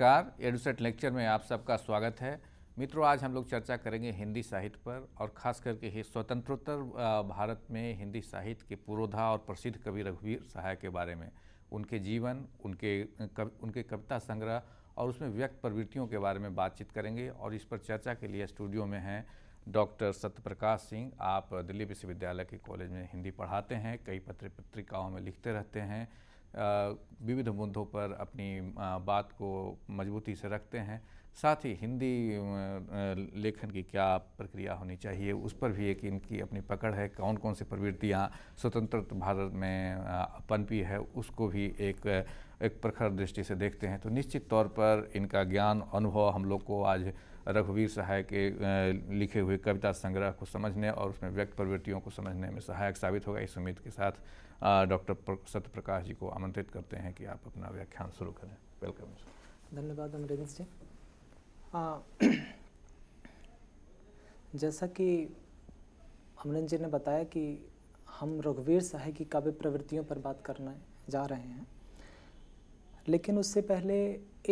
नमस्कार EDUSAT lecture में आप सबका स्वागत है मित्रों आज हम लोग चर्चा करेंगे हिंदी साहित्य पर और खास करके ही स्वतंत्रोत्तर भारत में हिंदी साहित्य के पुरोधा और प्रसिद्ध कवि रघुवीर सहाय के बारे में उनके जीवन उनके कव, उनके कविता संग्रह और उसमें व्यक्त प्रवृत्तियों के बारे में बातचीत करेंगे और इस पर चर्चा के लिए स्टूडियो में हैं डॉक्टर सत्यप्रकाश सिंह आप दिल्ली विश्वविद्यालय के कॉलेज में हिंदी पढ़ाते हैं कई पत्र पत्रिकाओं में लिखते रहते हैं विविध मुद्दों पर अपनी बात को मजबूती से रखते हैं साथ ही हिंदी लेखन की क्या प्रक्रिया होनी चाहिए उस पर भी एक इनकी अपनी पकड़ है कौन कौन सी प्रवृत्तियाँ स्वतंत्र भारत में पनपी है उसको भी एक एक प्रखर दृष्टि से देखते हैं तो निश्चित तौर पर इनका ज्ञान अनुभव हम लोग को आज रघुवीर सहाय के लिखे हुए कविता संग्रह को समझने और उसमें व्यक्त प्रवृत्तियों को समझने में सहायक साबित होगा इस उम्मीद के साथ डॉक्टर सत्यप्रकाश जी को आमंत्रित करते हैं कि आप अपना व्याख्यान शुरू करें वेलकम धन्यवाद अमरेंद्र जी जैसा कि अमरेंद्र जी ने बताया कि हम रघुवीर साहे की काव्य प्रवृत्तियों पर बात करने जा रहे हैं लेकिन उससे पहले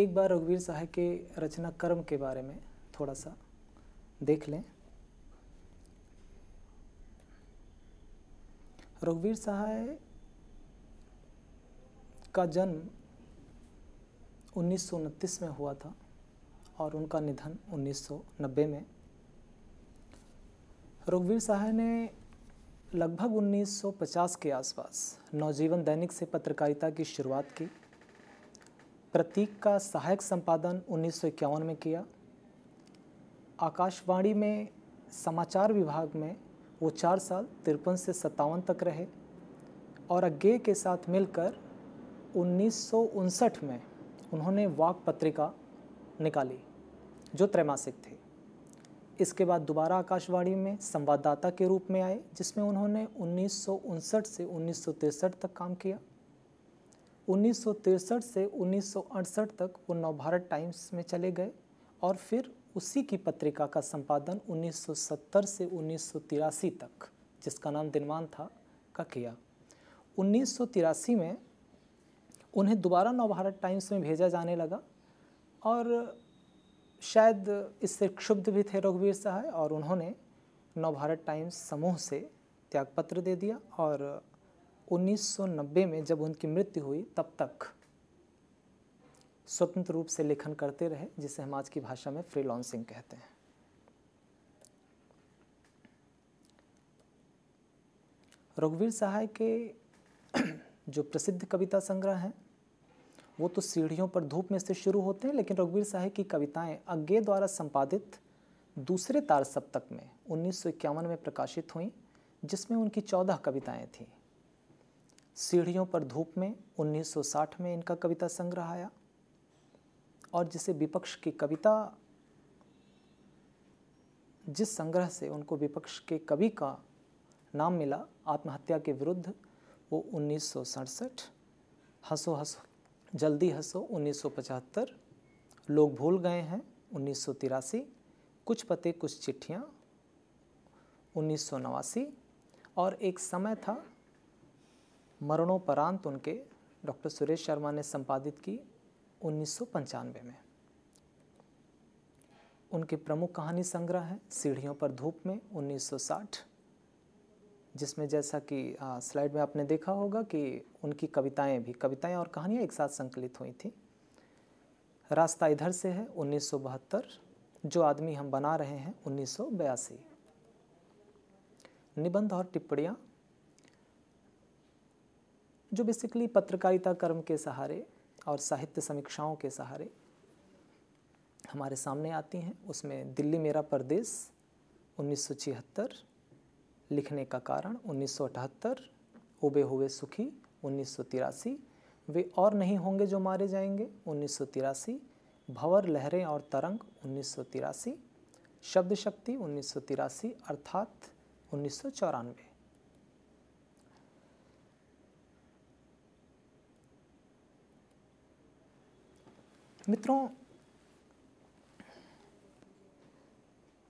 एक बार रघुवीर साहे के रचना कर्म के बारे में थोड़ा सा देख लें रघुवीर सहाय का जन्म उन्नीस में हुआ था और उनका निधन 1990 में रघुवीर सहाय ने लगभग 1950 के आसपास नवजीवन दैनिक से पत्रकारिता की शुरुआत की प्रतीक का सहायक संपादन उन्नीस में किया आकाशवाणी में समाचार विभाग में वो चार साल तिरपन से सत्तावन तक रहे और अग्गे के साथ मिलकर उन्नीस में उन्होंने वाक पत्रिका निकाली जो त्रैमासिक थे इसके बाद दोबारा आकाशवाणी में संवाददाता के रूप में आए जिसमें उन्होंने उन्नीस से उन्नीस तक काम किया उन्नीस से उन्नीस तक वो नवभारत टाइम्स में चले गए और फिर उसी की पत्रिका का संपादन 1970 से उन्नीस तक जिसका नाम दिनमान था का किया उन्नीस में उन्हें दोबारा नवभारत टाइम्स में भेजा जाने लगा और शायद इससे क्षुब्ध भी थे रघुवीर सहाय और उन्होंने नवभारत टाइम्स समूह से त्यागपत्र दे दिया और 1990 में जब उनकी मृत्यु हुई तब तक स्वतंत्र रूप से लेखन करते रहे जिसे हम आज की भाषा में फ्रीलांसिंग कहते हैं रघुवीर सहाय के जो प्रसिद्ध कविता संग्रह हैं वो तो सीढ़ियों पर धूप में से शुरू होते हैं लेकिन रघुवीर सहाय की कविताएं अज्ञे द्वारा संपादित दूसरे तार सप्तक में उन्नीस में प्रकाशित हुई जिसमें उनकी चौदह कविताएं थीं सीढ़ियों पर धूप में 1960 में इनका कविता संग्रह आया और जिसे विपक्ष की कविता जिस संग्रह से उनको विपक्ष के कवि का नाम मिला आत्महत्या के विरुद्ध वो उन्नीस हंसो हंसो जल्दी हंसो उन्नीस लोग भूल गए हैं उन्नीस कुछ पते कुछ चिट्ठियाँ उन्नीस और एक समय था मरणोपरांत उनके डॉक्टर सुरेश शर्मा ने संपादित की उन्नीस में उनके प्रमुख कहानी संग्रह है सीढ़ियों पर धूप में 1960 जिसमें जैसा कि स्लाइड में आपने देखा होगा कि उनकी कविताएं भी कविताएं और कहानियां एक साथ संकलित हुई थी रास्ता इधर से है उन्नीस जो आदमी हम बना रहे हैं उन्नीस निबंध और टिप्पणियाँ जो बेसिकली पत्रकारिता कर्म के सहारे और साहित्य समीक्षाओं के सहारे हमारे सामने आती हैं उसमें दिल्ली मेरा प्रदेश उन्नीस लिखने का कारण उन्नीस उबे हुए सुखी उन्नीस वे और नहीं होंगे जो मारे जाएंगे उन्नीस भंवर लहरें और तरंग उन्नीस शब्द शक्ति उन्नीस अर्थात उन्नीस मित्रों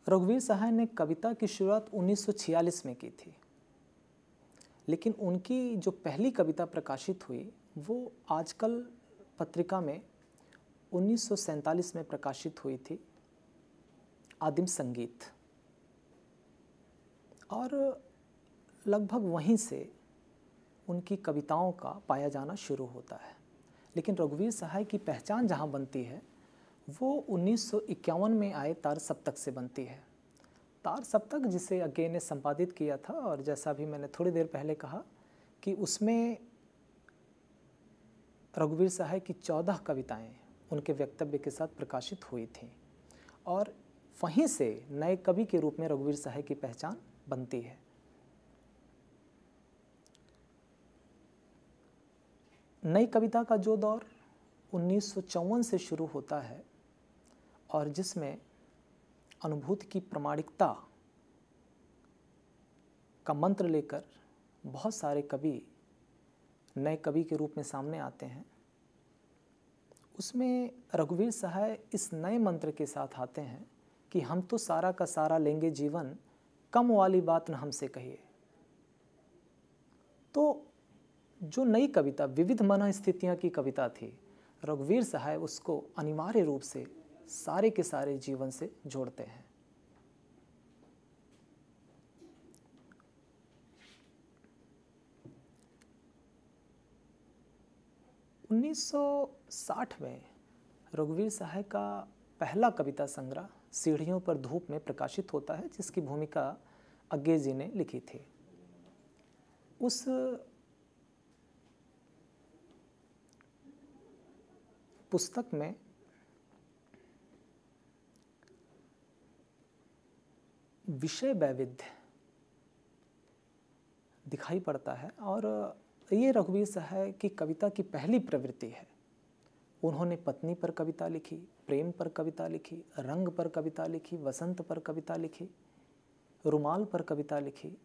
रघुवीर सहाय ने कविता की शुरुआत 1946 में की थी लेकिन उनकी जो पहली कविता प्रकाशित हुई वो आजकल पत्रिका में उन्नीस में प्रकाशित हुई थी आदिम संगीत और लगभग वहीं से उनकी कविताओं का पाया जाना शुरू होता है लेकिन रघुवीर सहाय की पहचान जहाँ बनती है वो उन्नीस में आए तार सप्तक से बनती है तार सप्तक जिसे अज्ञे ने संपादित किया था और जैसा भी मैंने थोड़ी देर पहले कहा कि उसमें रघुवीर सहाय की चौदह कविताएं उनके वक्तव्य के साथ प्रकाशित हुई थीं और वहीं से नए कवि के रूप में रघुवीर सहाय की पहचान बनती है नई कविता का जो दौर उन्नीस से शुरू होता है और जिसमें अनुभूति की प्रमाणिकता का मंत्र लेकर बहुत सारे कवि नए कवि के रूप में सामने आते हैं उसमें रघुवीर सहाय इस नए मंत्र के साथ आते हैं कि हम तो सारा का सारा लेंगे जीवन कम वाली बात न हमसे कहिए तो जो नई कविता विविध मना स्थितियाँ की कविता थी रघुवीर सहाय उसको अनिवार्य रूप से सारे के सारे जीवन से जोड़ते हैं उन्नीस में रघुवीर सहाय का पहला कविता संग्रह सीढ़ियों पर धूप में प्रकाशित होता है जिसकी भूमिका अग्गे जी ने लिखी थी उस पुस्तक में विषय वैविध्य दिखाई पड़ता है और ये रघुवीर सहाय की कविता की पहली प्रवृत्ति है उन्होंने पत्नी पर कविता लिखी प्रेम पर कविता लिखी रंग पर कविता लिखी वसंत पर कविता लिखी रुमाल पर कविता लिखी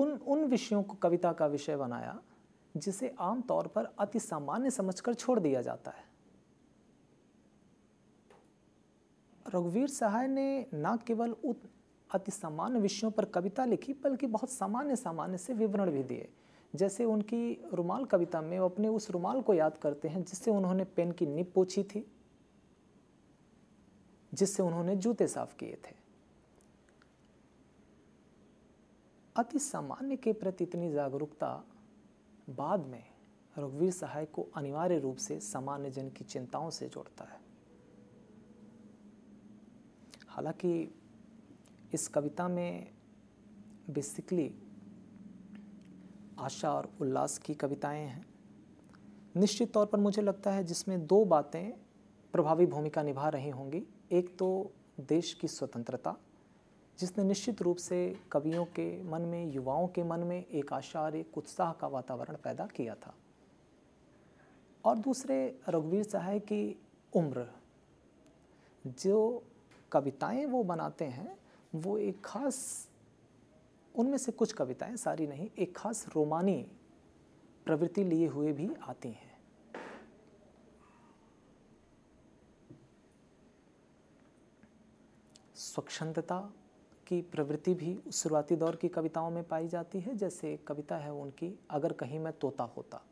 उन उन विषयों को कविता का विषय बनाया जिसे आमतौर पर अति सामान्य समझकर छोड़ दिया जाता है रघुवीर सहाय ने न केवल उन अति सामान्य विषयों पर कविता लिखी बल्कि बहुत सामान्य सामान्य से विवरण भी दिए जैसे उनकी रुमाल कविता में वो अपने उस रुमाल को याद करते हैं जिससे उन्होंने पेन की निप पोछी थी जिससे उन्होंने जूते साफ किए थे अति सामान्य के प्रति इतनी जागरूकता बाद में रघुवीर सहाय को अनिवार्य रूप से सामान्य जन की चिंताओं से जोड़ता है हालांकि इस कविता में बेसिकली आशा और उल्लास की कविताएं हैं निश्चित तौर पर मुझे लगता है जिसमें दो बातें प्रभावी भूमिका निभा रही होंगी एक तो देश की स्वतंत्रता जिसने निश्चित रूप से कवियों के मन में युवाओं के मन में एक आशा और एक उत्साह का वातावरण पैदा किया था और दूसरे रघुवीर सहाय की उम्र जो कविताएं वो बनाते हैं वो एक खास उनमें से कुछ कविताएं सारी नहीं एक खास रोमानी प्रवृत्ति लिए हुए भी आती हैं स्वच्छंदता की प्रवृत्ति भी उस शुरुआती दौर की कविताओं में पाई जाती है जैसे एक कविता है उनकी अगर कहीं मैं तोता होता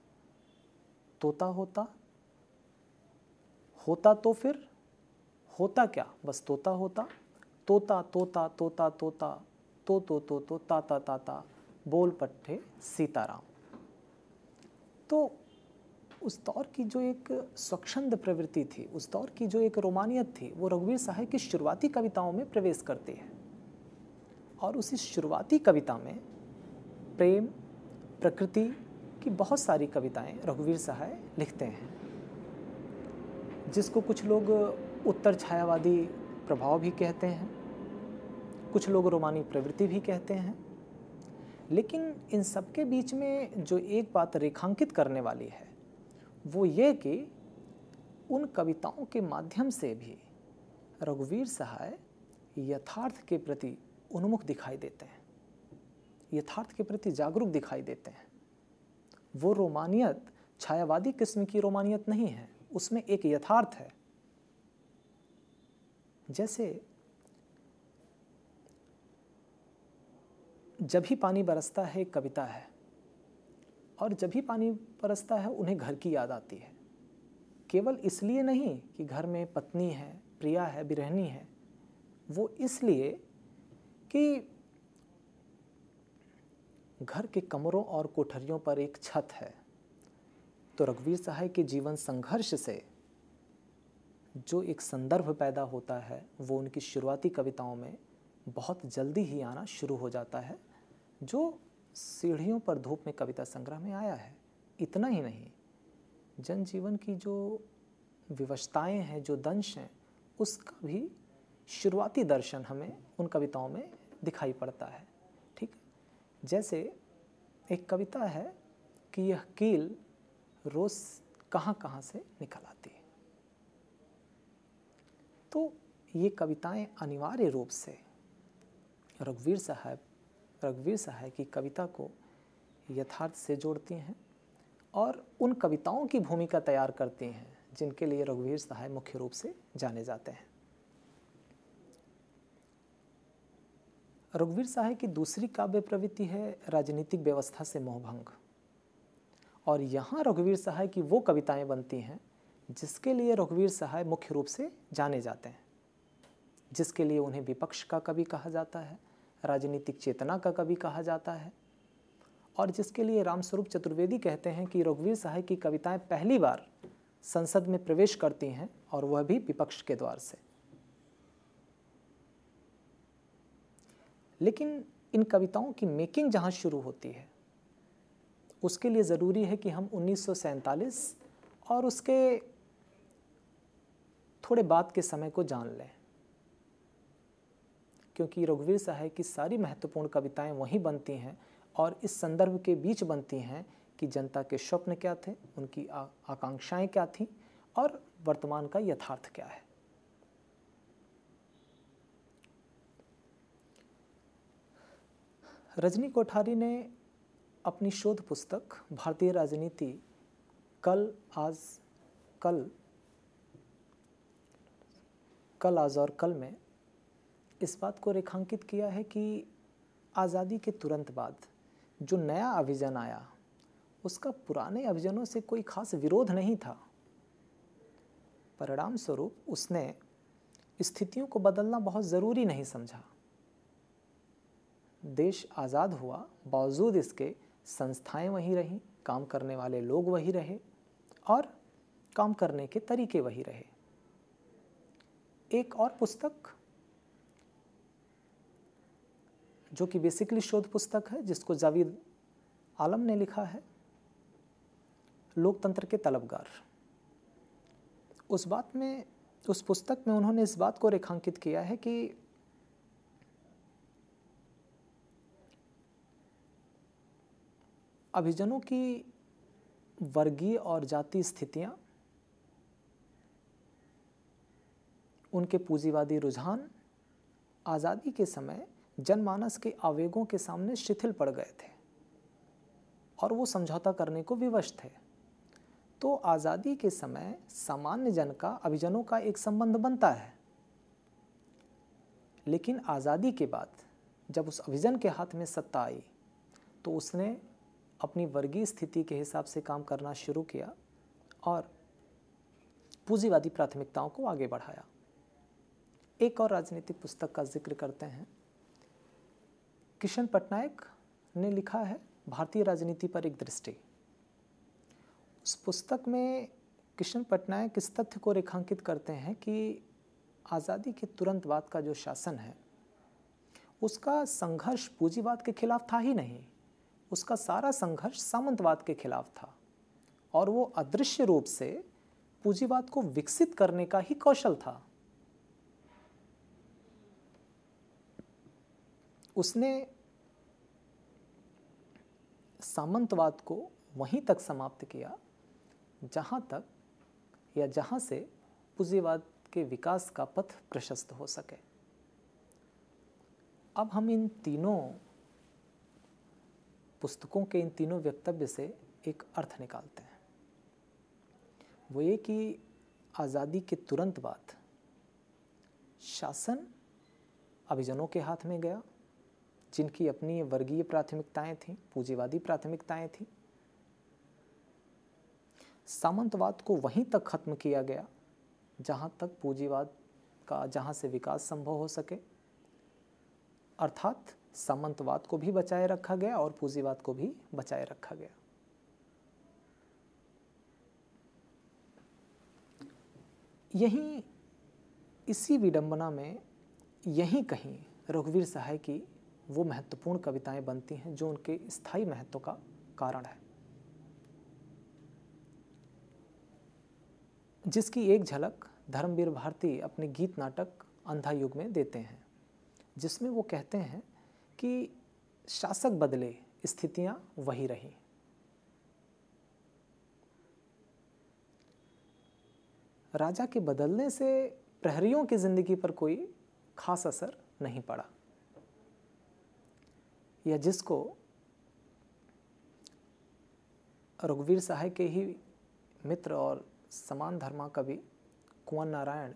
तोता होता होता तो फिर होता क्या बस तोता होता तोता तोता तोता तोता तो तो तो तो ताता ताता बोल पट्टे सीताराम तो उस दौर की जो एक स्वच्छंद प्रवृत्ति थी उस दौर की जो एक रोमानियत थी वो रघुवीर साहब की शुरुआती कविताओं में प्रवेश करती है और उसी शुरुआती कविता में प्रेम प्रकृति की बहुत सारी कविताएं रघुवीर सहाय लिखते हैं जिसको कुछ लोग उत्तर छायावादी प्रभाव भी कहते हैं कुछ लोग रोमानी प्रवृत्ति भी कहते हैं लेकिन इन सबके बीच में जो एक बात रेखांकित करने वाली है वो ये कि उन कविताओं के माध्यम से भी रघुवीर सहाय यथार्थ के प्रति उन्मुख दिखाई देते हैं यथार्थ के प्रति जागरूक दिखाई देते हैं वो रोमानियत छायावादी किस्म की रोमानियत नहीं है उसमें एक यथार्थ है जैसे जब ही पानी बरसता है कविता है और जब ही पानी बरसता है उन्हें घर की याद आती है केवल इसलिए नहीं कि घर में पत्नी है प्रिया है बिरहनी है वो इसलिए कि घर के कमरों और कोठरियों पर एक छत है तो रघुवीर सहाय के जीवन संघर्ष से जो एक संदर्भ पैदा होता है वो उनकी शुरुआती कविताओं में बहुत जल्दी ही आना शुरू हो जाता है जो सीढ़ियों पर धूप में कविता संग्रह में आया है इतना ही नहीं जनजीवन की जो विवशताएं हैं जो दंश हैं उसका भी शुरुआती दर्शन हमें उन कविताओं में दिखाई पड़ता है ठीक जैसे एक कविता है कि यह कील रोज़ कहाँ कहाँ से निकल आती है तो ये कविताएं अनिवार्य रूप से रघुवीर साहब रघुवीर साहब की कविता को यथार्थ से जोड़ती हैं और उन कविताओं की भूमिका तैयार करती हैं जिनके लिए रघुवीर साहब मुख्य रूप से जाने जाते हैं रघुवीर साहे की दूसरी काव्य प्रवृत्ति है राजनीतिक व्यवस्था से मोहभंग और यहाँ रघुवीर सहाय की वो कविताएं बनती हैं जिसके लिए रघुवीर सहाय मुख्य रूप से जाने जाते हैं जिसके लिए उन्हें विपक्ष का कवि कहा जाता है राजनीतिक चेतना का कवि कहा जाता है और जिसके लिए रामस्वरूप चतुर्वेदी कहते हैं कि रघुवीर सहाय की कविताएं पहली बार संसद में प्रवेश करती हैं और वह भी विपक्ष के द्वार से लेकिन इन कविताओं की मेकिंग जहाँ शुरू होती है उसके लिए ज़रूरी है कि हम उन्नीस और उसके थोड़े बाद के समय को जान लें क्योंकि रघुवीर सहाय की सारी महत्वपूर्ण कविताएं वहीं बनती हैं और इस संदर्भ के बीच बनती हैं कि जनता के स्वप्न क्या थे उनकी आकांक्षाएं क्या थीं और वर्तमान का यथार्थ क्या है रजनी कोठारी ने अपनी शोध पुस्तक भारतीय राजनीति कल आज कल कल आज और कल में इस बात को रेखांकित किया है कि आज़ादी के तुरंत बाद जो नया अभिजन आया उसका पुराने अभिजनों से कोई खास विरोध नहीं था परिणाम स्वरूप उसने स्थितियों को बदलना बहुत ज़रूरी नहीं समझा देश आज़ाद हुआ बावजूद इसके संस्थाएं वहीं रहीं काम करने वाले लोग वही रहे और काम करने के तरीके वही रहे एक और पुस्तक जो कि बेसिकली शोध पुस्तक है जिसको जावेद आलम ने लिखा है लोकतंत्र के तलबगार उस बात में उस पुस्तक में उन्होंने इस बात को रेखांकित किया है कि अभिजनों की वर्गीय और जाति स्थितियाँ उनके पूंजीवादी रुझान आज़ादी के समय जनमानस के आवेगों के सामने शिथिल पड़ गए थे और वो समझौता करने को विवश थे तो आज़ादी के समय सामान्य जन का अभिजनों का एक संबंध बनता है लेकिन आज़ादी के बाद जब उस अभिजन के हाथ में सत्ता आई तो उसने अपनी वर्गीय स्थिति के हिसाब से काम करना शुरू किया और पूंजीवादी प्राथमिकताओं को आगे बढ़ाया एक और राजनीतिक पुस्तक का जिक्र करते हैं किशन पटनायक ने लिखा है भारतीय राजनीति पर एक दृष्टि उस पुस्तक में किशन पटनायक इस तथ्य को रेखांकित करते हैं कि आज़ादी के तुरंत बाद का जो शासन है उसका संघर्ष पूंजीवाद के खिलाफ था ही नहीं उसका सारा संघर्ष सामंतवाद के खिलाफ था और वो अदृश्य रूप से पूंजीवाद को विकसित करने का ही कौशल था उसने सामंतवाद को वहीं तक समाप्त किया जहां तक या जहां से पूंजीवाद के विकास का पथ प्रशस्त हो सके अब हम इन तीनों पुस्तकों के इन तीनों वक्तव्य से एक अर्थ निकालते हैं वो ये कि आज़ादी के तुरंत बाद शासन अभिजनों के हाथ में गया जिनकी अपनी वर्गीय प्राथमिकताएं थीं पूंजीवादी प्राथमिकताएं थीं सामंतवाद को वहीं तक खत्म किया गया जहां तक पूंजीवाद का जहां से विकास संभव हो सके अर्थात सामंतवाद को भी बचाए रखा गया और पूंजीवाद को भी बचाए रखा गया यहीं इसी विडंबना में यहीं कहीं रघुवीर सहाय की वो महत्वपूर्ण कविताएं बनती हैं जो उनके स्थायी महत्व का कारण है जिसकी एक झलक धर्मवीर भारती अपने गीत नाटक अंधा युग में देते हैं जिसमें वो कहते हैं कि शासक बदले स्थितियां वही रहीं राजा के बदलने से प्रहरियों की ज़िंदगी पर कोई खास असर नहीं पड़ा या जिसको रघुवीर सहाय के ही मित्र और समान धर्मा कवि कुंवर नारायण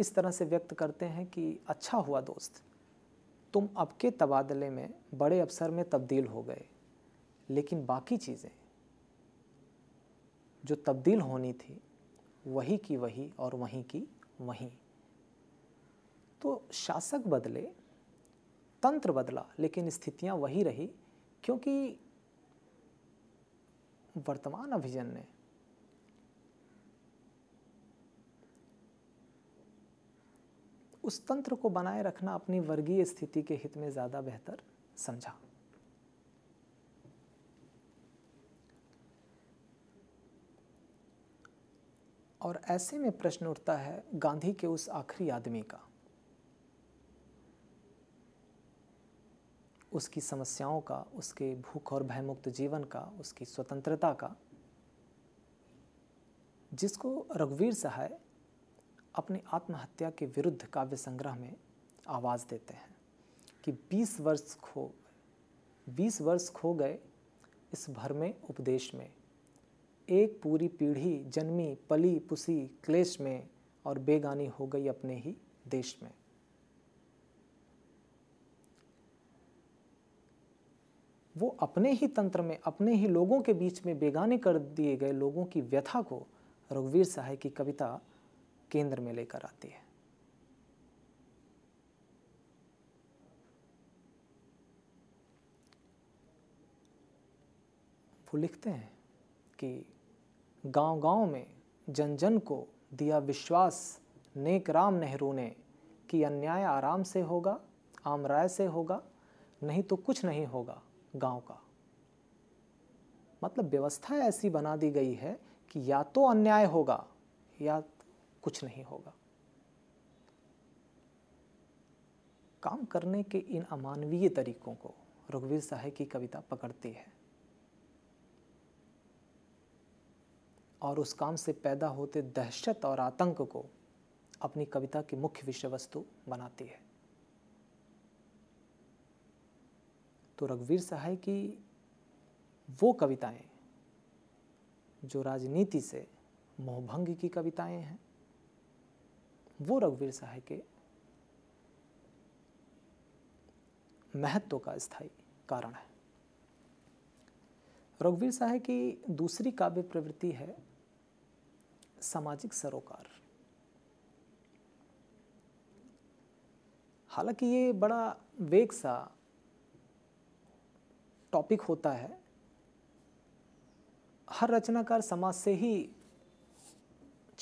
इस तरह से व्यक्त करते हैं कि अच्छा हुआ दोस्त तुम अब के तबादले में बड़े अफसर में तब्दील हो गए लेकिन बाकी चीज़ें जो तब्दील होनी थी वही की वही और वहीं की वहीं तो शासक बदले तंत्र बदला लेकिन स्थितियां वही रही क्योंकि वर्तमान अभिजन ने उस तंत्र को बनाए रखना अपनी वर्गीय स्थिति के हित में ज़्यादा बेहतर समझा और ऐसे में प्रश्न उठता है गांधी के उस आखिरी आदमी का उसकी समस्याओं का उसके भूख और भयमुक्त जीवन का उसकी स्वतंत्रता का जिसको रघुवीर सहाय अपनी आत्महत्या के विरुद्ध काव्य संग्रह में आवाज़ देते हैं कि 20 वर्ष खो 20 वर्ष खो गए इस भर में उपदेश में एक पूरी पीढ़ी जन्मी पली पुसी क्लेश में और बेगानी हो गई अपने ही देश में वो अपने ही तंत्र में अपने ही लोगों के बीच में बेगाने कर दिए गए लोगों की व्यथा को रघुवीर सहाय की कविता केंद्र में लेकर आती है वो लिखते हैं कि गांव गांव में जन जन को दिया विश्वास नेक राम नेहरू ने कि अन्याय आराम से होगा आम राय से होगा नहीं तो कुछ नहीं होगा गांव का मतलब व्यवस्था ऐसी बना दी गई है कि या तो अन्याय होगा या कुछ नहीं होगा काम करने के इन अमानवीय तरीकों को रघुवीर साहे की कविता पकड़ती है और उस काम से पैदा होते दहशत और आतंक को अपनी कविता की मुख्य विषय वस्तु बनाती है तो रघुवीर सहाय की वो कविताएं जो राजनीति से मोहभंग की कविताएं हैं वो रघुवीर सहाय के महत्व का स्थायी कारण है रघुवीर सहाय की दूसरी काव्य प्रवृत्ति है सामाजिक सरोकार हालांकि ये बड़ा वेग सा टॉपिक होता है हर रचनाकार समाज से ही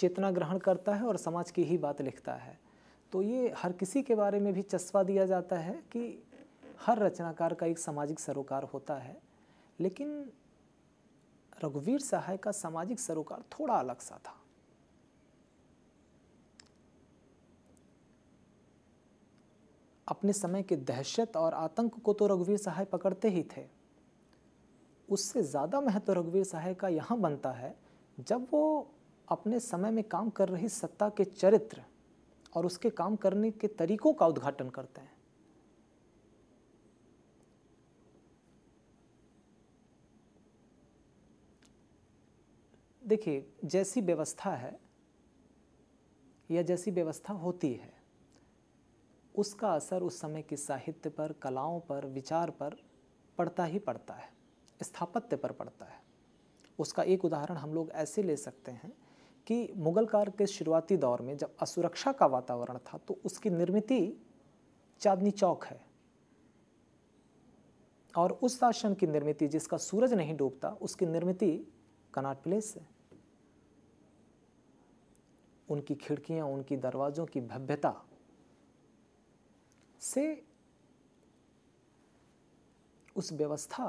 चेतना ग्रहण करता है और समाज की ही बात लिखता है तो ये हर किसी के बारे में भी चस्वा दिया जाता है कि हर रचनाकार का एक सामाजिक सरोकार होता है लेकिन रघुवीर सहाय का सामाजिक सरोकार थोड़ा अलग सा था अपने समय के दहशत और आतंक को तो रघुवीर सहाय पकड़ते ही थे उससे ज़्यादा महत्व रघुवीर सहाय का यहाँ बनता है जब वो अपने समय में काम कर रही सत्ता के चरित्र और उसके काम करने के तरीकों का उद्घाटन करते हैं देखिए जैसी व्यवस्था है या जैसी व्यवस्था होती है उसका असर उस समय के साहित्य पर कलाओं पर विचार पर पड़ता ही पड़ता है स्थापत्य पर पड़ता है उसका एक उदाहरण हम लोग ऐसे ले सकते हैं कि मुगल कार के शुरुआती दौर में जब असुरक्षा का वातावरण था तो उसकी निर्मित चांदनी चौक है और उस शासन की निर्मित जिसका सूरज नहीं डूबता उसकी निर्मित कनाट प्लेस है उनकी खिड़कियां उनकी दरवाज़ों की भव्यता से उस व्यवस्था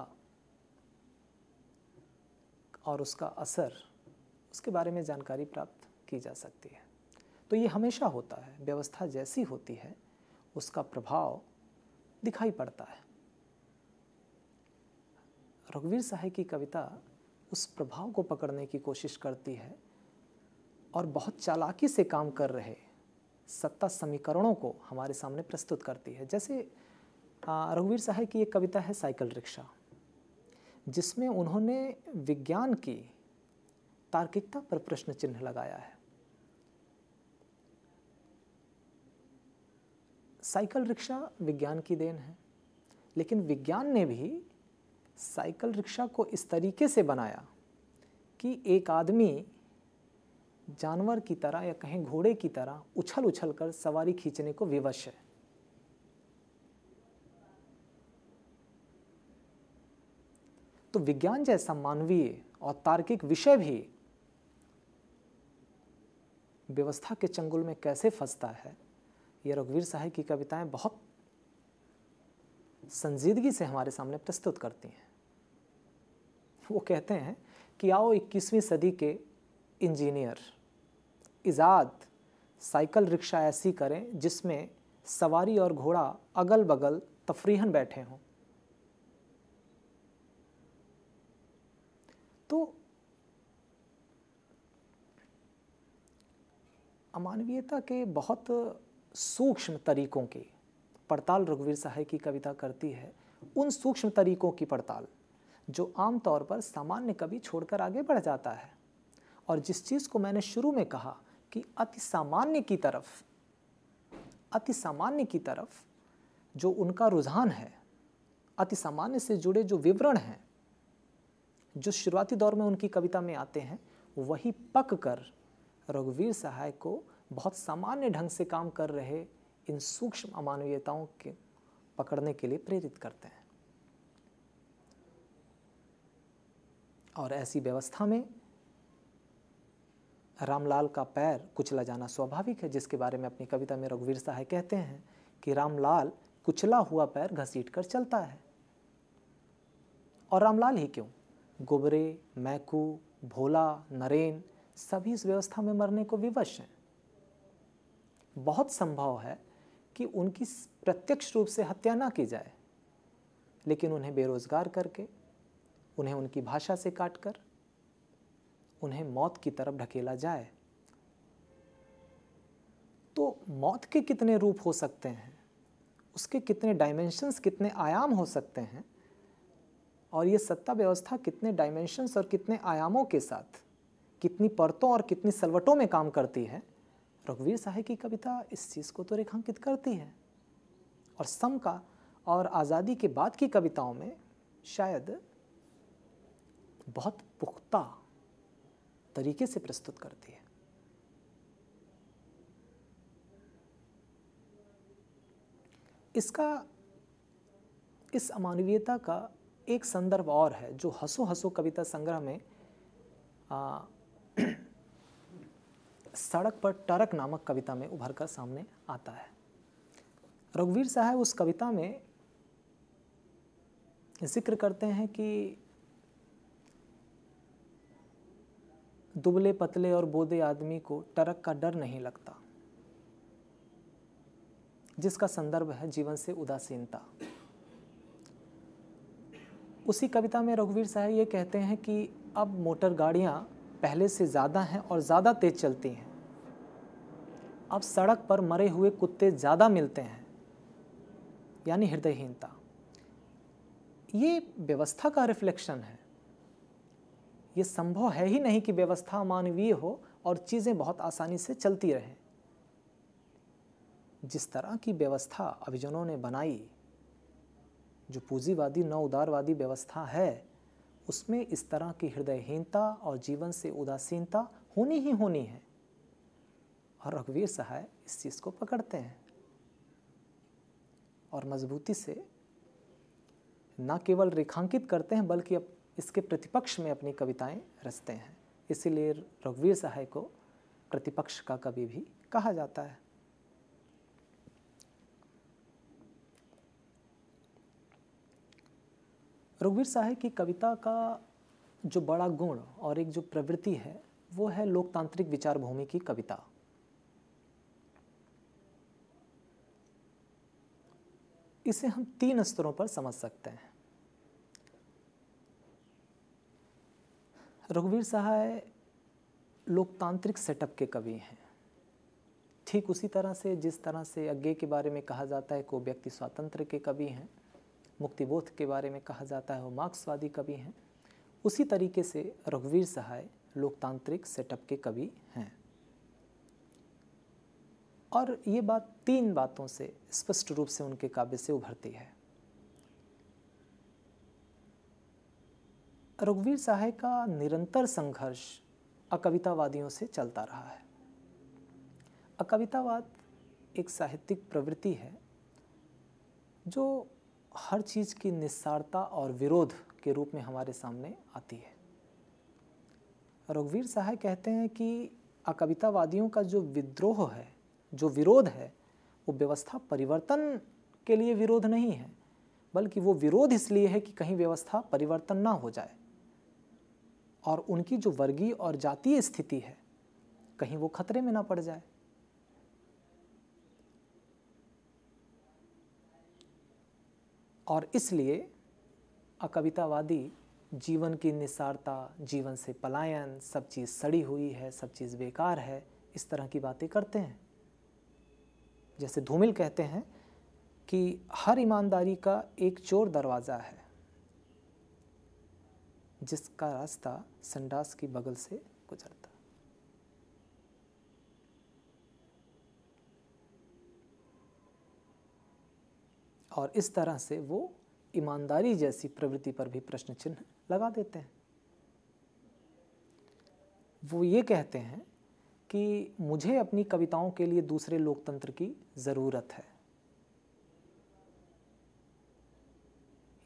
और उसका असर उसके बारे में जानकारी प्राप्त की जा सकती है तो ये हमेशा होता है व्यवस्था जैसी होती है उसका प्रभाव दिखाई पड़ता है रघुवीर साहे की कविता उस प्रभाव को पकड़ने की कोशिश करती है और बहुत चालाकी से काम कर रहे सत्ता समीकरणों को हमारे सामने प्रस्तुत करती है जैसे रघुवीर साहे की एक कविता है साइकिल रिक्शा जिसमें उन्होंने विज्ञान की तार्किकता पर प्रश्न चिन्ह लगाया है साइकिल रिक्शा विज्ञान की देन है लेकिन विज्ञान ने भी साइकिल रिक्शा को इस तरीके से बनाया कि एक आदमी जानवर की तरह या कहीं घोड़े की तरह उछल उछल कर सवारी खींचने को विवश है तो विज्ञान जैसा मानवीय और तार्किक विषय भी व्यवस्था के चंगुल में कैसे फंसता है ये रघुवीर साहब की कविताएं बहुत संजीदगी से हमारे सामने प्रस्तुत करती हैं वो कहते हैं कि आओ 21वीं सदी के इंजीनियर इजाद साइकिल रिक्शा ऐसी करें जिसमें सवारी और घोड़ा अगल बगल तफरीहन बैठे हों तो अमानवीयता के बहुत सूक्ष्म तरीकों की पड़ताल रघुवीर सहाय की कविता करती है उन सूक्ष्म तरीकों की पड़ताल जो आमतौर पर सामान्य कवि छोड़कर आगे बढ़ जाता है और जिस चीज़ को मैंने शुरू में कहा कि अति सामान्य की तरफ अति सामान्य की तरफ जो उनका रुझान है अति सामान्य से जुड़े जो विवरण हैं जो शुरुआती दौर में उनकी कविता में आते हैं वही पक कर रघुवीर सहाय को बहुत सामान्य ढंग से काम कर रहे इन सूक्ष्म अमानवीयताओं के पकड़ने के लिए प्रेरित करते हैं और ऐसी व्यवस्था में रामलाल का पैर कुचला जाना स्वाभाविक है जिसके बारे में अपनी कविता में रघुवीर सहाय कहते हैं कि रामलाल कुचला हुआ पैर घसीट कर चलता है और रामलाल ही क्यों गोबरे मैकू भोला नरेन सभी इस व्यवस्था में मरने को विवश हैं बहुत संभव है कि उनकी प्रत्यक्ष रूप से हत्या ना की जाए लेकिन उन्हें बेरोज़गार करके उन्हें उनकी भाषा से काट कर उन्हें मौत की तरफ ढकेला जाए तो मौत के कितने रूप हो सकते हैं उसके कितने डायमेंशंस कितने आयाम हो सकते हैं और ये सत्ता व्यवस्था कितने डायमेंशंस और कितने आयामों के साथ कितनी परतों और कितनी सलवटों में काम करती है रघुवीर साहे की कविता इस चीज़ को तो रेखांकित करती है और सम का और आज़ादी के बाद की कविताओं में शायद बहुत पुख्ता तरीके से प्रस्तुत करती है इसका इस अमानवीयता का एक संदर्भ और है जो हंसो हंसो कविता संग्रह में आ, सड़क पर टरक नामक कविता में उभर कर सामने आता है रघुवीर साहब उस कविता में जिक्र करते हैं कि दुबले पतले और बोदे आदमी को टरक का डर नहीं लगता जिसका संदर्भ है जीवन से उदासीनता उसी कविता में रघुवीर साहब ये कहते हैं कि अब मोटर गाड़ियाँ पहले से ज़्यादा हैं और ज़्यादा तेज़ चलती हैं अब सड़क पर मरे हुए कुत्ते ज़्यादा मिलते हैं यानी हृदयहीनता ये व्यवस्था का रिफ्लेक्शन है ये संभव है ही नहीं कि व्यवस्था मानवीय हो और चीज़ें बहुत आसानी से चलती रहें जिस तरह की व्यवस्था अभिजनों ने बनाई जो पूंजीवादी न उदारवादी व्यवस्था है उसमें इस तरह की हृदयहीनता और जीवन से उदासीनता होनी ही होनी है और रघुवीर सहाय इस चीज़ को पकड़ते हैं और मजबूती से न केवल रेखांकित करते हैं बल्कि अब इसके प्रतिपक्ष में अपनी कविताएं रचते हैं इसीलिए रघुवीर सहाय को प्रतिपक्ष का कवि भी कहा जाता है रघुवीर साहे की कविता का जो बड़ा गुण और एक जो प्रवृत्ति है वो है लोकतांत्रिक विचार भूमि की कविता इसे हम तीन स्तरों पर समझ सकते हैं रघुवीर सहाय लोकतांत्रिक सेटअप के कवि हैं ठीक उसी तरह से जिस तरह से अज्ञे के बारे में कहा जाता है को व्यक्ति स्वातंत्र के कवि हैं मुक्तिबोध के बारे में कहा जाता है वो मार्क्सवादी कवि हैं उसी तरीके से रघुवीर सहाय लोकतांत्रिक सेटअप के कवि हैं और ये बात तीन बातों से स्पष्ट रूप से उनके काव्य से उभरती है रघुवीर सहाय का निरंतर संघर्ष अकवितावादियों से चलता रहा है अकवितावाद एक साहित्यिक प्रवृत्ति है जो हर चीज़ की निस्सारता और विरोध के रूप में हमारे सामने आती है रघुवीर सहाय कहते हैं कि अकवितावादियों का जो विद्रोह है जो विरोध है वो व्यवस्था परिवर्तन के लिए विरोध नहीं है बल्कि वो विरोध इसलिए है कि कहीं व्यवस्था परिवर्तन ना हो जाए और उनकी जो वर्गीय और जातीय स्थिति है कहीं वो खतरे में ना पड़ जाए और इसलिए अकवितावादी जीवन की निसारता जीवन से पलायन सब चीज़ सड़ी हुई है सब चीज़ बेकार है इस तरह की बातें करते हैं जैसे धूमिल कहते हैं कि हर ईमानदारी का एक चोर दरवाज़ा है जिसका रास्ता संडास की बगल से गुजरता और इस तरह से वो ईमानदारी जैसी प्रवृत्ति पर भी प्रश्न चिन्ह लगा देते हैं वो ये कहते हैं कि मुझे अपनी कविताओं के लिए दूसरे लोकतंत्र की ज़रूरत है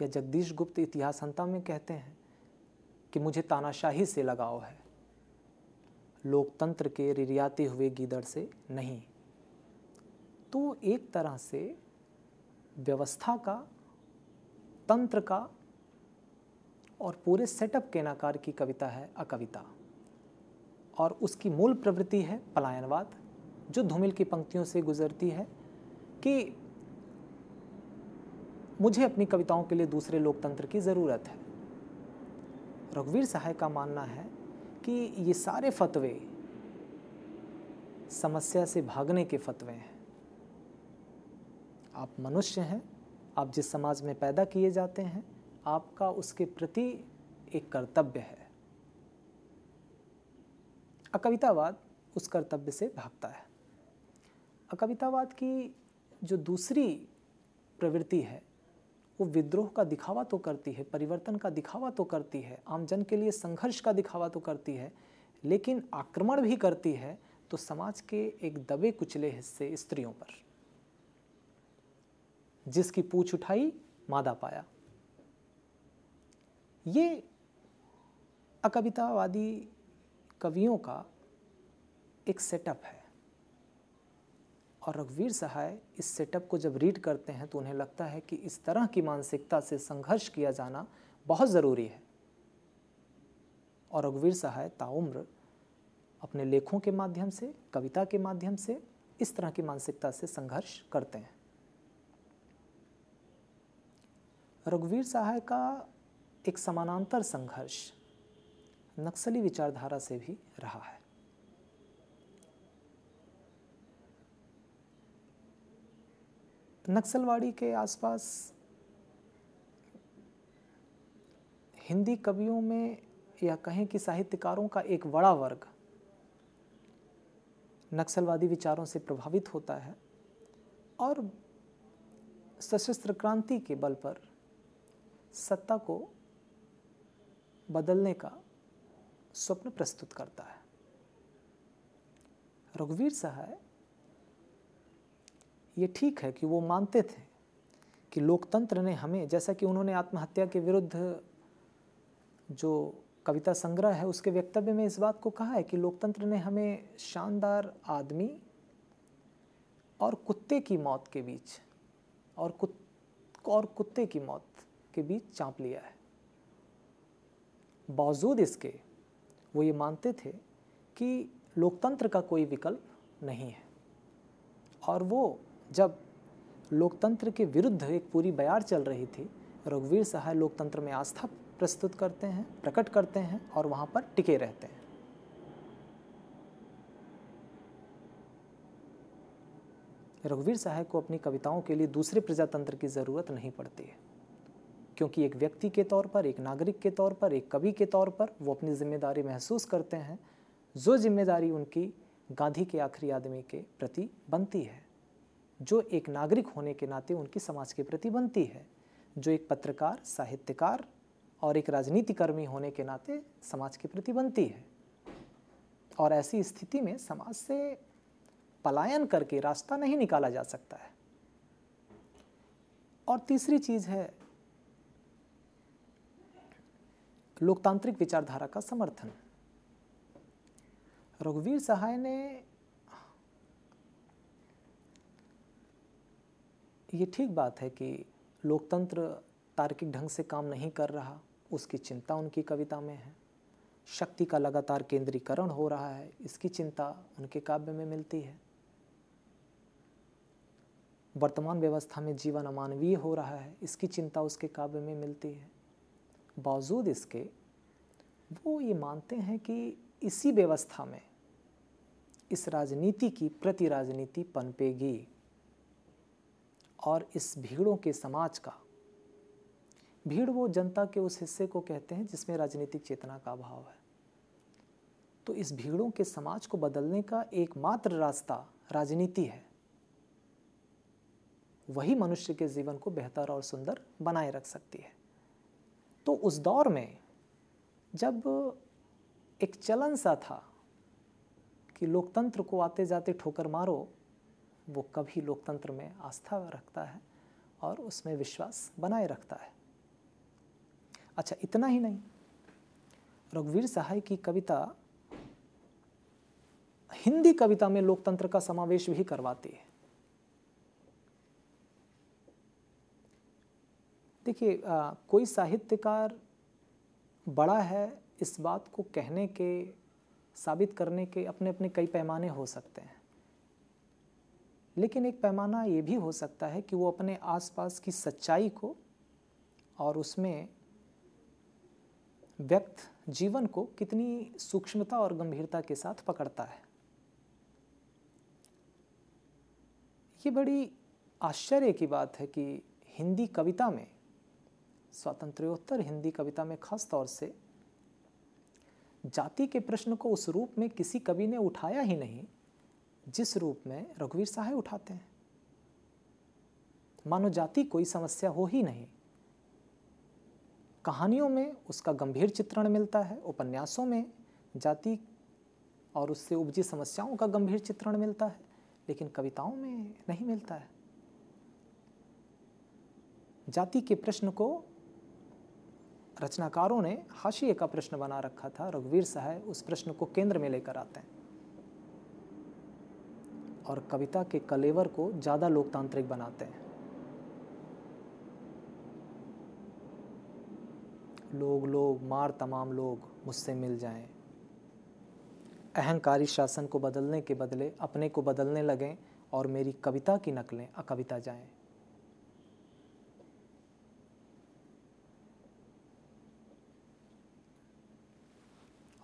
या जगदीश गुप्त इतिहासंता में कहते हैं कि मुझे तानाशाही से लगाव है लोकतंत्र के रिरियाते हुए गीदड़ से नहीं तो एक तरह से व्यवस्था का तंत्र का और पूरे सेटअप के नाकार की कविता है अकविता और उसकी मूल प्रवृत्ति है पलायनवाद जो धूमिल की पंक्तियों से गुजरती है कि मुझे अपनी कविताओं के लिए दूसरे लोकतंत्र की ज़रूरत है रघुवीर सहाय का मानना है कि ये सारे फतवे समस्या से भागने के फतवे हैं आप मनुष्य हैं आप जिस समाज में पैदा किए जाते हैं आपका उसके प्रति एक कर्तव्य है अकवितावाद उस कर्तव्य से भागता है अकवितावाद की जो दूसरी प्रवृत्ति है वो विद्रोह का दिखावा तो करती है परिवर्तन का दिखावा तो करती है आमजन के लिए संघर्ष का दिखावा तो करती है लेकिन आक्रमण भी करती है तो समाज के एक दबे कुचले हिस्से स्त्रियों पर जिसकी पूछ उठाई मादा पाया ये अकवितावादी कवियों का एक सेटअप है और रघुवीर सहाय इस सेटअप को जब रीड करते हैं तो उन्हें लगता है कि इस तरह की मानसिकता से संघर्ष किया जाना बहुत ज़रूरी है और रघुवीर सहाय ताउम्र अपने लेखों के माध्यम से कविता के माध्यम से इस तरह की मानसिकता से संघर्ष करते हैं रघुवीर सहाय का एक समानांतर संघर्ष नक्सली विचारधारा से भी रहा है नक्सलवाड़ी के आसपास हिंदी कवियों में या कहें कि साहित्यकारों का एक बड़ा वर्ग नक्सलवादी विचारों से प्रभावित होता है और सशस्त्र क्रांति के बल पर सत्ता को बदलने का स्वप्न प्रस्तुत करता है रघुवीर सहाय ये ठीक है कि वो मानते थे कि लोकतंत्र ने हमें जैसा कि उन्होंने आत्महत्या के विरुद्ध जो कविता संग्रह है उसके वक्तव्य में इस बात को कहा है कि लोकतंत्र ने हमें शानदार आदमी और कुत्ते की मौत के बीच और और कुत्ते की मौत के बीच चाँप लिया है बावजूद इसके वो ये मानते थे कि लोकतंत्र का कोई विकल्प नहीं है और वो जब लोकतंत्र के विरुद्ध एक पूरी बयार चल रही थी रघुवीर सहाय लोकतंत्र में आस्था प्रस्तुत करते हैं प्रकट करते हैं और वहाँ पर टिके रहते हैं रघुवीर सहाय को अपनी कविताओं के लिए दूसरे प्रजातंत्र की ज़रूरत नहीं पड़ती है क्योंकि एक व्यक्ति के तौर पर एक नागरिक के तौर पर एक कवि के तौर पर वो अपनी जिम्मेदारी महसूस करते हैं जो जिम्मेदारी उनकी गांधी के आखिरी आदमी के प्रति बनती है जो एक नागरिक होने के नाते उनकी समाज के प्रति बनती है जो एक पत्रकार साहित्यकार और एक राजनीतिकर्मी होने के नाते समाज के प्रति बनती है और ऐसी स्थिति में समाज से पलायन करके रास्ता नहीं निकाला जा सकता है और तीसरी चीज़ है लोकतांत्रिक विचारधारा का समर्थन रघुवीर सहाय ने ये ठीक बात है कि लोकतंत्र तार्किक ढंग से काम नहीं कर रहा उसकी चिंता उनकी कविता में है शक्ति का लगातार केंद्रीकरण हो रहा है इसकी चिंता उनके काव्य में मिलती है वर्तमान व्यवस्था में जीवन अमानवीय हो रहा है इसकी चिंता उसके काव्य में मिलती है बावजूद इसके वो ये मानते हैं कि इसी व्यवस्था में इस राजनीति की प्रति राजनीति पनपेगी और इस भीड़ों के समाज का भीड़ वो जनता के उस हिस्से को कहते हैं जिसमें राजनीतिक चेतना का अभाव है तो इस भीड़ों के समाज को बदलने का एकमात्र रास्ता राजनीति है वही मनुष्य के जीवन को बेहतर और सुंदर बनाए रख सकती है तो उस दौर में जब एक चलन सा था कि लोकतंत्र को आते जाते ठोकर मारो वो कभी लोकतंत्र में आस्था रखता है और उसमें विश्वास बनाए रखता है अच्छा इतना ही नहीं रघुवीर सहाय की कविता हिंदी कविता में लोकतंत्र का समावेश भी करवाती है देखिए कोई साहित्यकार बड़ा है इस बात को कहने के साबित करने के अपने अपने कई पैमाने हो सकते हैं लेकिन एक पैमाना ये भी हो सकता है कि वो अपने आसपास की सच्चाई को और उसमें व्यक्त जीवन को कितनी सूक्ष्मता और गंभीरता के साथ पकड़ता है ये बड़ी आश्चर्य की बात है कि हिंदी कविता में स्वातंत्रोत्तर हिंदी कविता में खास तौर से जाति के प्रश्न को उस रूप में किसी कवि ने उठाया ही नहीं जिस रूप में रघुवीर साहे उठाते हैं मानो जाति कोई समस्या हो ही नहीं कहानियों में उसका गंभीर चित्रण मिलता है उपन्यासों में जाति और उससे उपजी समस्याओं का गंभीर चित्रण मिलता है लेकिन कविताओं में नहीं मिलता है जाति के प्रश्न को रचनाकारों ने हाशिए का प्रश्न बना रखा था रघुवीर सहाय उस प्रश्न को केंद्र में लेकर आते हैं और कविता के कलेवर को ज़्यादा लोकतांत्रिक बनाते हैं लोग लोग मार तमाम लोग मुझसे मिल जाएं अहंकारी शासन को बदलने के बदले अपने को बदलने लगें और मेरी कविता की नकलें अकविता जाएं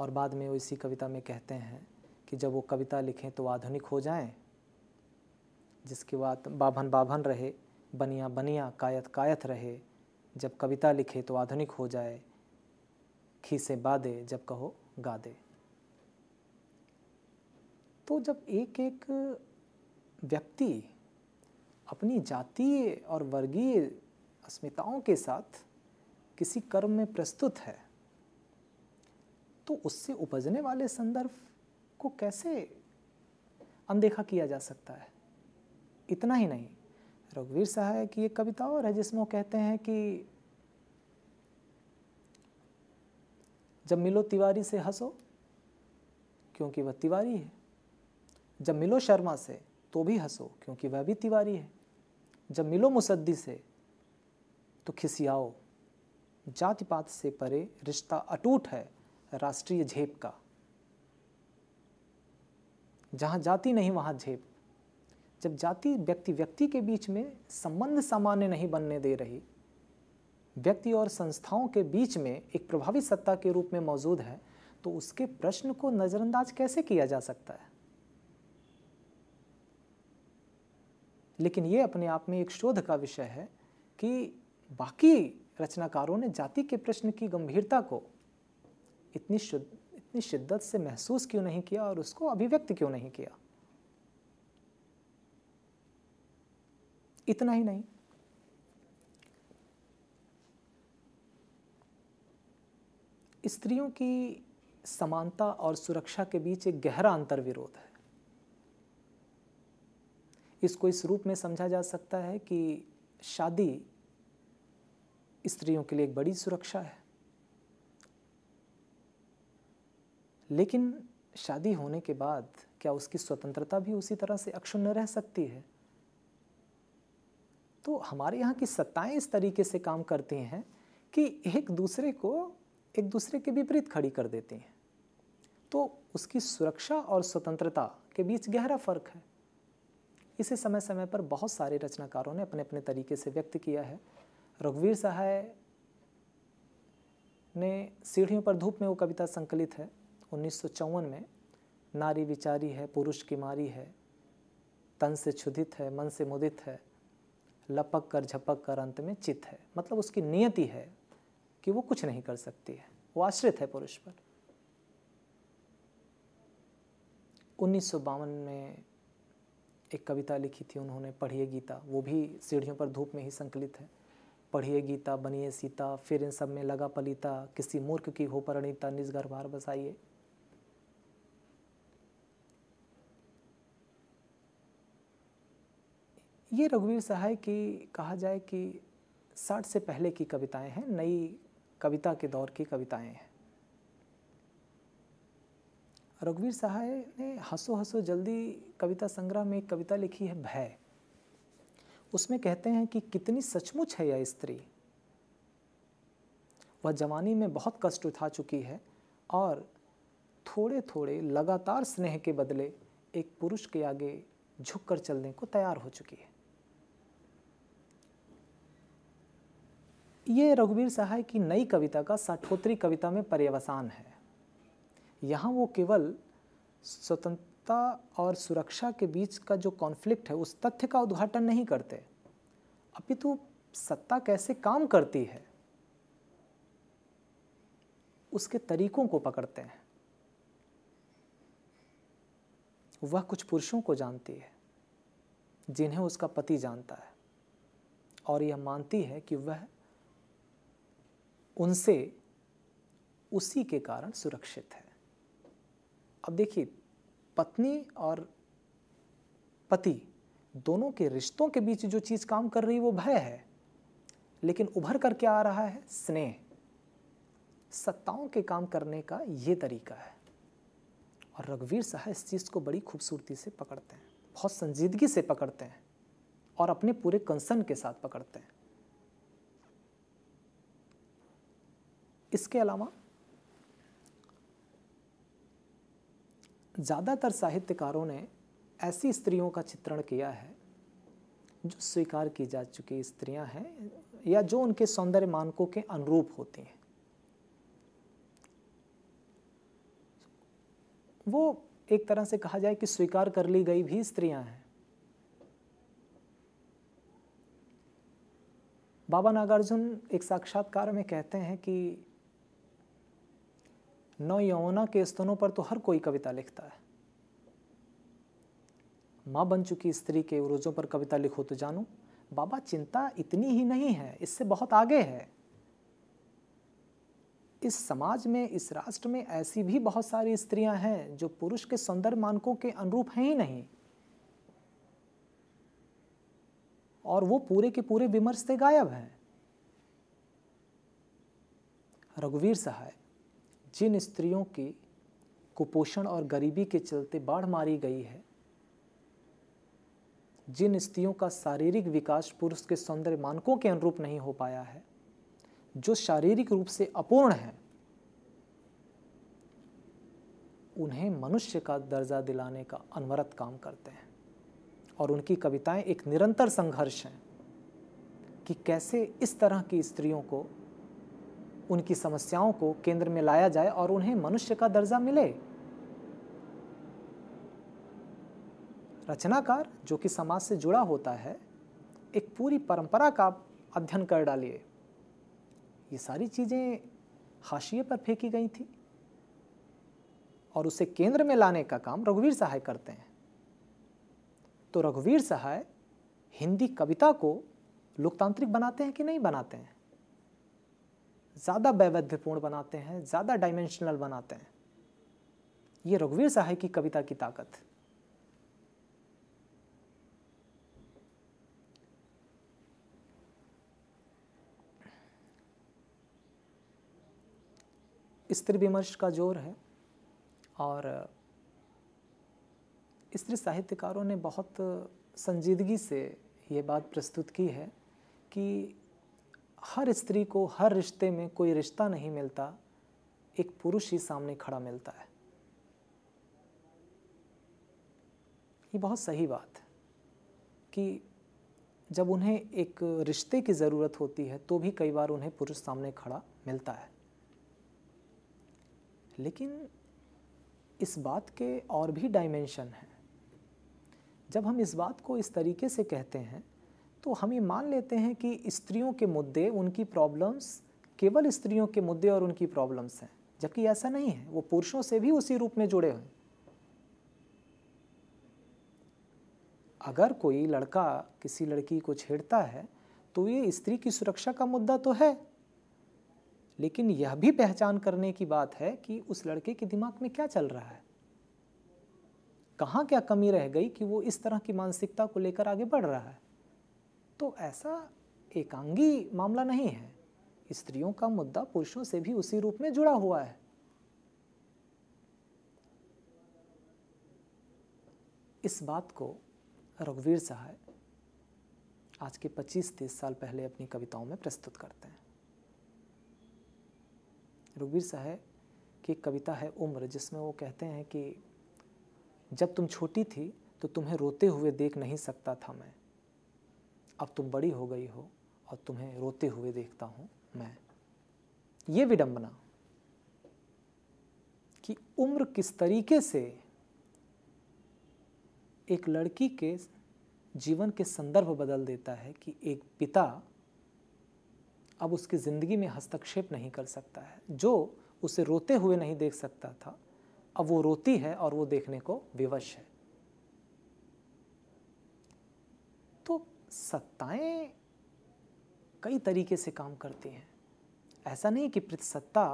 और बाद में वो इसी कविता में कहते हैं कि जब वो कविता लिखें तो आधुनिक हो जाएं जिसके बाद बाभन बाभन रहे बनिया बनिया कायत कायत रहे जब कविता लिखे तो आधुनिक हो जाए खीसे बादे जब कहो गा दे तो जब एक एक व्यक्ति अपनी जातीय और वर्गीय अस्मिताओं के साथ किसी कर्म में प्रस्तुत है तो उससे उपजने वाले संदर्भ को कैसे अनदेखा किया जा सकता है इतना ही नहीं रघुवीर सहाय की एक कविता और है जिसमें वो कहते हैं कि जब मिलो तिवारी से हंसो क्योंकि वह तिवारी है जब मिलो शर्मा से तो भी हंसो क्योंकि वह भी तिवारी है जब मिलो मुसद्दी से तो खिसियाओ जाति पात से परे रिश्ता अटूट है राष्ट्रीय झेप का जहां जाति नहीं वहां झेप जब जाति व्यक्ति व्यक्ति के बीच में संबंध सामान्य नहीं बनने दे रही व्यक्ति और संस्थाओं के बीच में एक प्रभावी सत्ता के रूप में मौजूद है तो उसके प्रश्न को नज़रअंदाज कैसे किया जा सकता है लेकिन यह अपने आप में एक शोध का विषय है कि बाकी रचनाकारों ने जाति के प्रश्न की गंभीरता को इतनी शुद्ध इतनी शिद्दत से महसूस क्यों नहीं किया और उसको अभिव्यक्त क्यों नहीं किया इतना ही नहीं स्त्रियों की समानता और सुरक्षा के बीच एक गहरा अंतर विरोध है इसको इस रूप में समझा जा सकता है कि शादी स्त्रियों के लिए एक बड़ी सुरक्षा है लेकिन शादी होने के बाद क्या उसकी स्वतंत्रता भी उसी तरह से अक्षुण्ण रह सकती है तो हमारे यहाँ की सत्ताएं इस तरीके से काम करती हैं कि एक दूसरे को एक दूसरे के विपरीत खड़ी कर देती हैं तो उसकी सुरक्षा और स्वतंत्रता के बीच गहरा फर्क है इसे समय समय पर बहुत सारे रचनाकारों ने अपने अपने तरीके से व्यक्त किया है रघुवीर सहाय ने सीढ़ियों पर धूप में वो कविता संकलित है उन्नीस में नारी विचारी है पुरुष की मारी है तन से क्षुधित है मन से मुदित है लपक कर झपक कर अंत में चित है मतलब उसकी नियति है कि वो कुछ नहीं कर सकती है वो आश्रित है पुरुष पर उन्नीस में एक कविता लिखी थी उन्होंने पढ़िए गीता वो भी सीढ़ियों पर धूप में ही संकलित है पढ़िए गीता बनिए सीता फिर इन सब में लगा पलीता किसी मूर्ख की हो परणीता निज घर बार बसाइए ये रघुवीर सहाय की कहा जाए कि साठ से पहले की कविताएं हैं नई कविता के दौर की कविताएं हैं रघुवीर सहाय ने हंसो हंसो जल्दी कविता संग्रह में एक कविता लिखी है भय उसमें कहते हैं कि कितनी सचमुच है यह स्त्री वह जवानी में बहुत कष्ट उठा चुकी है और थोड़े थोड़े लगातार स्नेह के बदले एक पुरुष के आगे झुककर चलने को तैयार हो चुकी है ये रघुवीर सहाय की नई कविता का साठोत्री कविता में पर्यवसान है यहाँ वो केवल स्वतंत्रता और सुरक्षा के बीच का जो कॉन्फ्लिक्ट है उस तथ्य का उद्घाटन नहीं करते अपितु तो सत्ता कैसे काम करती है उसके तरीकों को पकड़ते हैं वह कुछ पुरुषों को जानती है जिन्हें उसका पति जानता है और यह मानती है कि वह उनसे उसी के कारण सुरक्षित है अब देखिए पत्नी और पति दोनों के रिश्तों के बीच जो चीज़ काम कर रही वो भय है लेकिन उभर कर क्या आ रहा है स्नेह सत्ताओं के काम करने का ये तरीका है और रघुवीर साहब इस चीज़ को बड़ी खूबसूरती से पकड़ते हैं बहुत संजीदगी से पकड़ते हैं और अपने पूरे कंसर्न के साथ पकड़ते हैं इसके अलावा ज़्यादातर साहित्यकारों ने ऐसी स्त्रियों का चित्रण किया है जो स्वीकार की जा चुकी स्त्रियां हैं या जो उनके सौंदर्य मानकों के अनुरूप होती हैं वो एक तरह से कहा जाए कि स्वीकार कर ली गई भी स्त्रियां हैं बाबा नागार्जुन एक साक्षात्कार में कहते हैं कि नौ यमुना के स्तनों पर तो हर कोई कविता लिखता है माँ बन चुकी स्त्री के उर्जों पर कविता लिखो तो जानू बाबा चिंता इतनी ही नहीं है इससे बहुत आगे है इस समाज में इस राष्ट्र में ऐसी भी बहुत सारी स्त्रियां हैं जो पुरुष के सौंदर्य मानकों के अनुरूप हैं ही नहीं और वो पूरे के पूरे विमर्श से गायब हैं रघुवीर सहाय जिन स्त्रियों की कुपोषण और गरीबी के चलते बाढ़ मारी गई है जिन स्त्रियों का शारीरिक विकास पुरुष के सौंदर्य मानकों के अनुरूप नहीं हो पाया है जो शारीरिक रूप से अपूर्ण है उन्हें मनुष्य का दर्जा दिलाने का अनवरत काम करते हैं और उनकी कविताएं एक निरंतर संघर्ष हैं कि कैसे इस तरह की स्त्रियों को उनकी समस्याओं को केंद्र में लाया जाए और उन्हें मनुष्य का दर्जा मिले रचनाकार जो कि समाज से जुड़ा होता है एक पूरी परंपरा का अध्ययन कर डालिए ये सारी चीज़ें हाशिए पर फेंकी गई थी और उसे केंद्र में लाने का काम रघुवीर सहाय करते हैं तो रघुवीर सहाय हिंदी कविता को लोकतांत्रिक बनाते हैं कि नहीं बनाते हैं ज़्यादा वैवध्यपूर्ण बनाते हैं ज़्यादा डायमेंशनल बनाते हैं ये रघुवीर सहाय की कविता की ताकत स्त्री विमर्श का जोर है और स्त्री साहित्यकारों ने बहुत संजीदगी से ये बात प्रस्तुत की है कि हर स्त्री को हर रिश्ते में कोई रिश्ता नहीं मिलता एक पुरुष ही सामने खड़ा मिलता है ये बहुत सही बात है कि जब उन्हें एक रिश्ते की ज़रूरत होती है तो भी कई बार उन्हें पुरुष सामने खड़ा मिलता है लेकिन इस बात के और भी डायमेंशन हैं जब हम इस बात को इस तरीके से कहते हैं तो हम ये मान लेते हैं कि स्त्रियों के मुद्दे उनकी प्रॉब्लम्स केवल स्त्रियों के मुद्दे और उनकी प्रॉब्लम्स हैं जबकि ऐसा नहीं है वो पुरुषों से भी उसी रूप में जुड़े हुए अगर कोई लड़का किसी लड़की को छेड़ता है तो ये स्त्री की सुरक्षा का मुद्दा तो है लेकिन यह भी पहचान करने की बात है कि उस लड़के के दिमाग में क्या चल रहा है कहाँ क्या कमी रह गई कि वो इस तरह की मानसिकता को लेकर आगे बढ़ रहा है तो ऐसा एकांगी मामला नहीं है स्त्रियों का मुद्दा पुरुषों से भी उसी रूप में जुड़ा हुआ है इस बात को रघुवीर सहाय आज के 25-30 साल पहले अपनी कविताओं में प्रस्तुत करते हैं रघुवीर सहाय की कविता है उम्र जिसमें वो कहते हैं कि जब तुम छोटी थी तो तुम्हें रोते हुए देख नहीं सकता था मैं अब तुम बड़ी हो गई हो और तुम्हें रोते हुए देखता हूँ मैं ये विडंबना कि उम्र किस तरीके से एक लड़की के जीवन के संदर्भ बदल देता है कि एक पिता अब उसकी ज़िंदगी में हस्तक्षेप नहीं कर सकता है जो उसे रोते हुए नहीं देख सकता था अब वो रोती है और वो देखने को विवश है सत्ताएं कई तरीके से काम करती हैं ऐसा नहीं कि सत्ता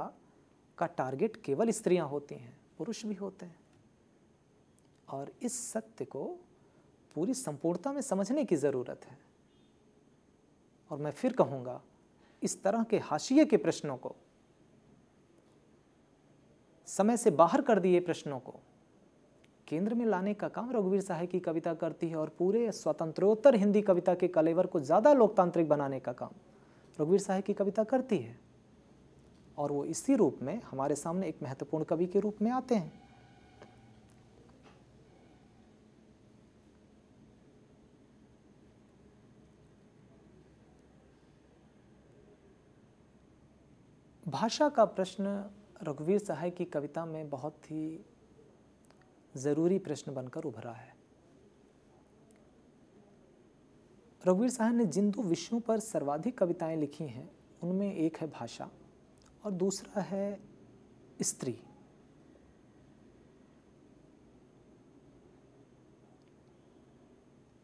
का टारगेट केवल स्त्रियां होती हैं पुरुष भी होते हैं और इस सत्य को पूरी संपूर्णता में समझने की ज़रूरत है और मैं फिर कहूँगा इस तरह के हाशिए के प्रश्नों को समय से बाहर कर दिए प्रश्नों को केंद्र में लाने का काम रघुवीर साहे की कविता करती है और पूरे स्वतंत्रोत्तर हिंदी कविता के कलेवर को ज़्यादा लोकतांत्रिक बनाने का काम रघुवीर सहाय की कविता करती है और वो इसी रूप में हमारे सामने एक महत्वपूर्ण कवि के रूप में आते हैं भाषा का प्रश्न रघुवीर सहाय की कविता में बहुत ही ज़रूरी प्रश्न बनकर उभरा है रघुवीर साहब ने जिन दो विषयों पर सर्वाधिक कविताएं लिखी हैं उनमें एक है भाषा और दूसरा है स्त्री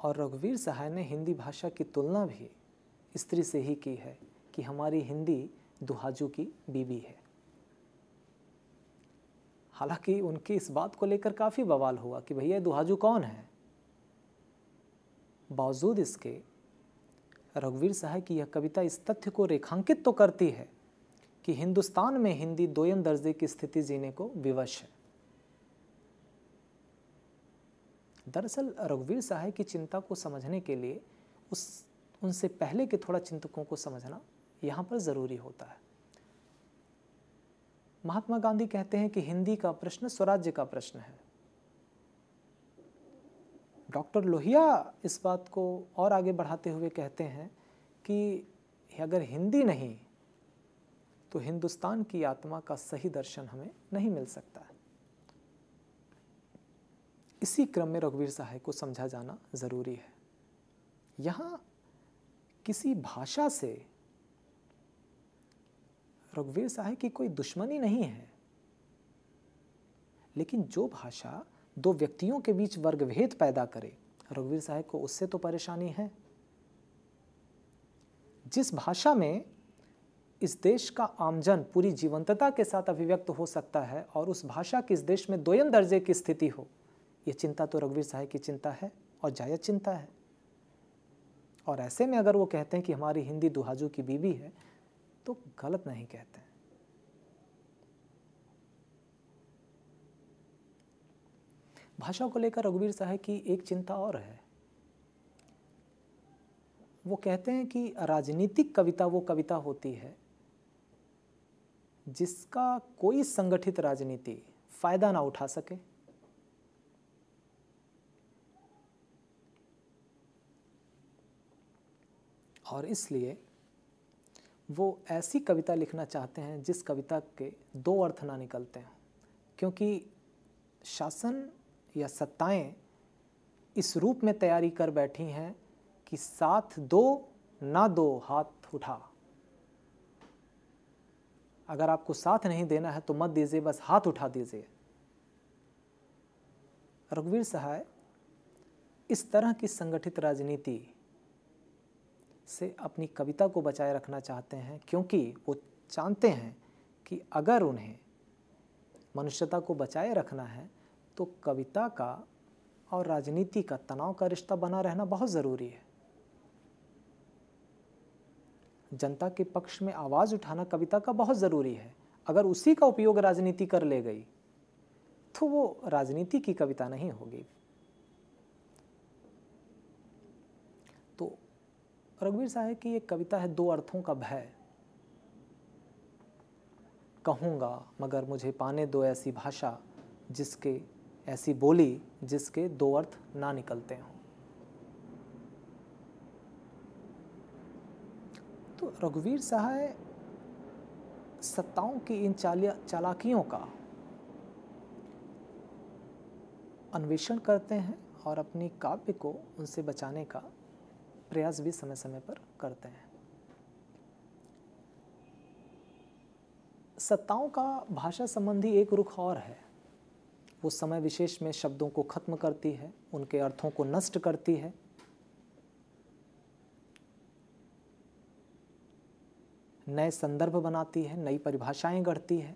और रघुवीर सहाय ने हिंदी भाषा की तुलना भी स्त्री से ही की है कि हमारी हिंदी दुहाजू की बीवी है हालांकि उनकी इस बात को लेकर काफ़ी बवाल हुआ कि भैया दुहाजू कौन है बावजूद इसके रघुवीर साहब की यह कविता इस तथ्य को रेखांकित तो करती है कि हिंदुस्तान में हिंदी दोयम दर्जे की स्थिति जीने को विवश है दरअसल रघुवीर साहब की चिंता को समझने के लिए उस उनसे पहले के थोड़ा चिंतकों को समझना यहाँ पर ज़रूरी होता है महात्मा गांधी कहते हैं कि हिंदी का प्रश्न स्वराज्य का प्रश्न है डॉक्टर लोहिया इस बात को और आगे बढ़ाते हुए कहते हैं कि अगर हिंदी नहीं तो हिंदुस्तान की आत्मा का सही दर्शन हमें नहीं मिल सकता इसी क्रम में रघुवीर सहाय को समझा जाना ज़रूरी है यहां किसी भाषा से रघुवीर साहे की कोई दुश्मनी नहीं है लेकिन जो भाषा दो व्यक्तियों के बीच वर्गभेद पैदा करे रघुवीर साहब को उससे तो परेशानी है जिस भाषा में इस देश का आमजन पूरी जीवंतता के साथ अभिव्यक्त हो सकता है और उस भाषा की इस देश में दोयम दर्जे की स्थिति हो यह चिंता तो रघुवीर साहब की चिंता है और जायज चिंता है और ऐसे में अगर वो कहते हैं कि हमारी हिंदी दुहाजू की बीवी है तो गलत नहीं कहते हैं भाषा को लेकर रघुवीर साहब की एक चिंता और है वो कहते हैं कि राजनीतिक कविता वो कविता होती है जिसका कोई संगठित राजनीति फायदा ना उठा सके और इसलिए वो ऐसी कविता लिखना चाहते हैं जिस कविता के दो अर्थ ना निकलते हैं क्योंकि शासन या सत्ताएं इस रूप में तैयारी कर बैठी हैं कि साथ दो ना दो हाथ उठा अगर आपको साथ नहीं देना है तो मत दीजिए बस हाथ उठा दीजिए रघुवीर सहाय इस तरह की संगठित राजनीति से अपनी कविता को बचाए रखना चाहते हैं क्योंकि वो जानते हैं कि अगर उन्हें मनुष्यता को बचाए रखना है तो कविता का और राजनीति का तनाव का रिश्ता बना रहना बहुत ज़रूरी है जनता के पक्ष में आवाज़ उठाना कविता का बहुत ज़रूरी है अगर उसी का उपयोग राजनीति कर ले गई तो वो राजनीति की कविता नहीं होगी रघुवीर साहब की एक कविता है दो अर्थों का भय कहूँगा मगर मुझे पाने दो ऐसी भाषा जिसके ऐसी बोली जिसके दो अर्थ ना निकलते हों तो रघुवीर सहाय सत्ताओं की इन चालाकियों का अन्वेषण करते हैं और अपनी काव्य को उनसे बचाने का प्रयास भी समय समय पर करते हैं सत्ताओं का भाषा संबंधी एक रुख और है वो समय विशेष में शब्दों को खत्म करती है उनके अर्थों को नष्ट करती है नए संदर्भ बनाती है नई परिभाषाएं गढ़ती है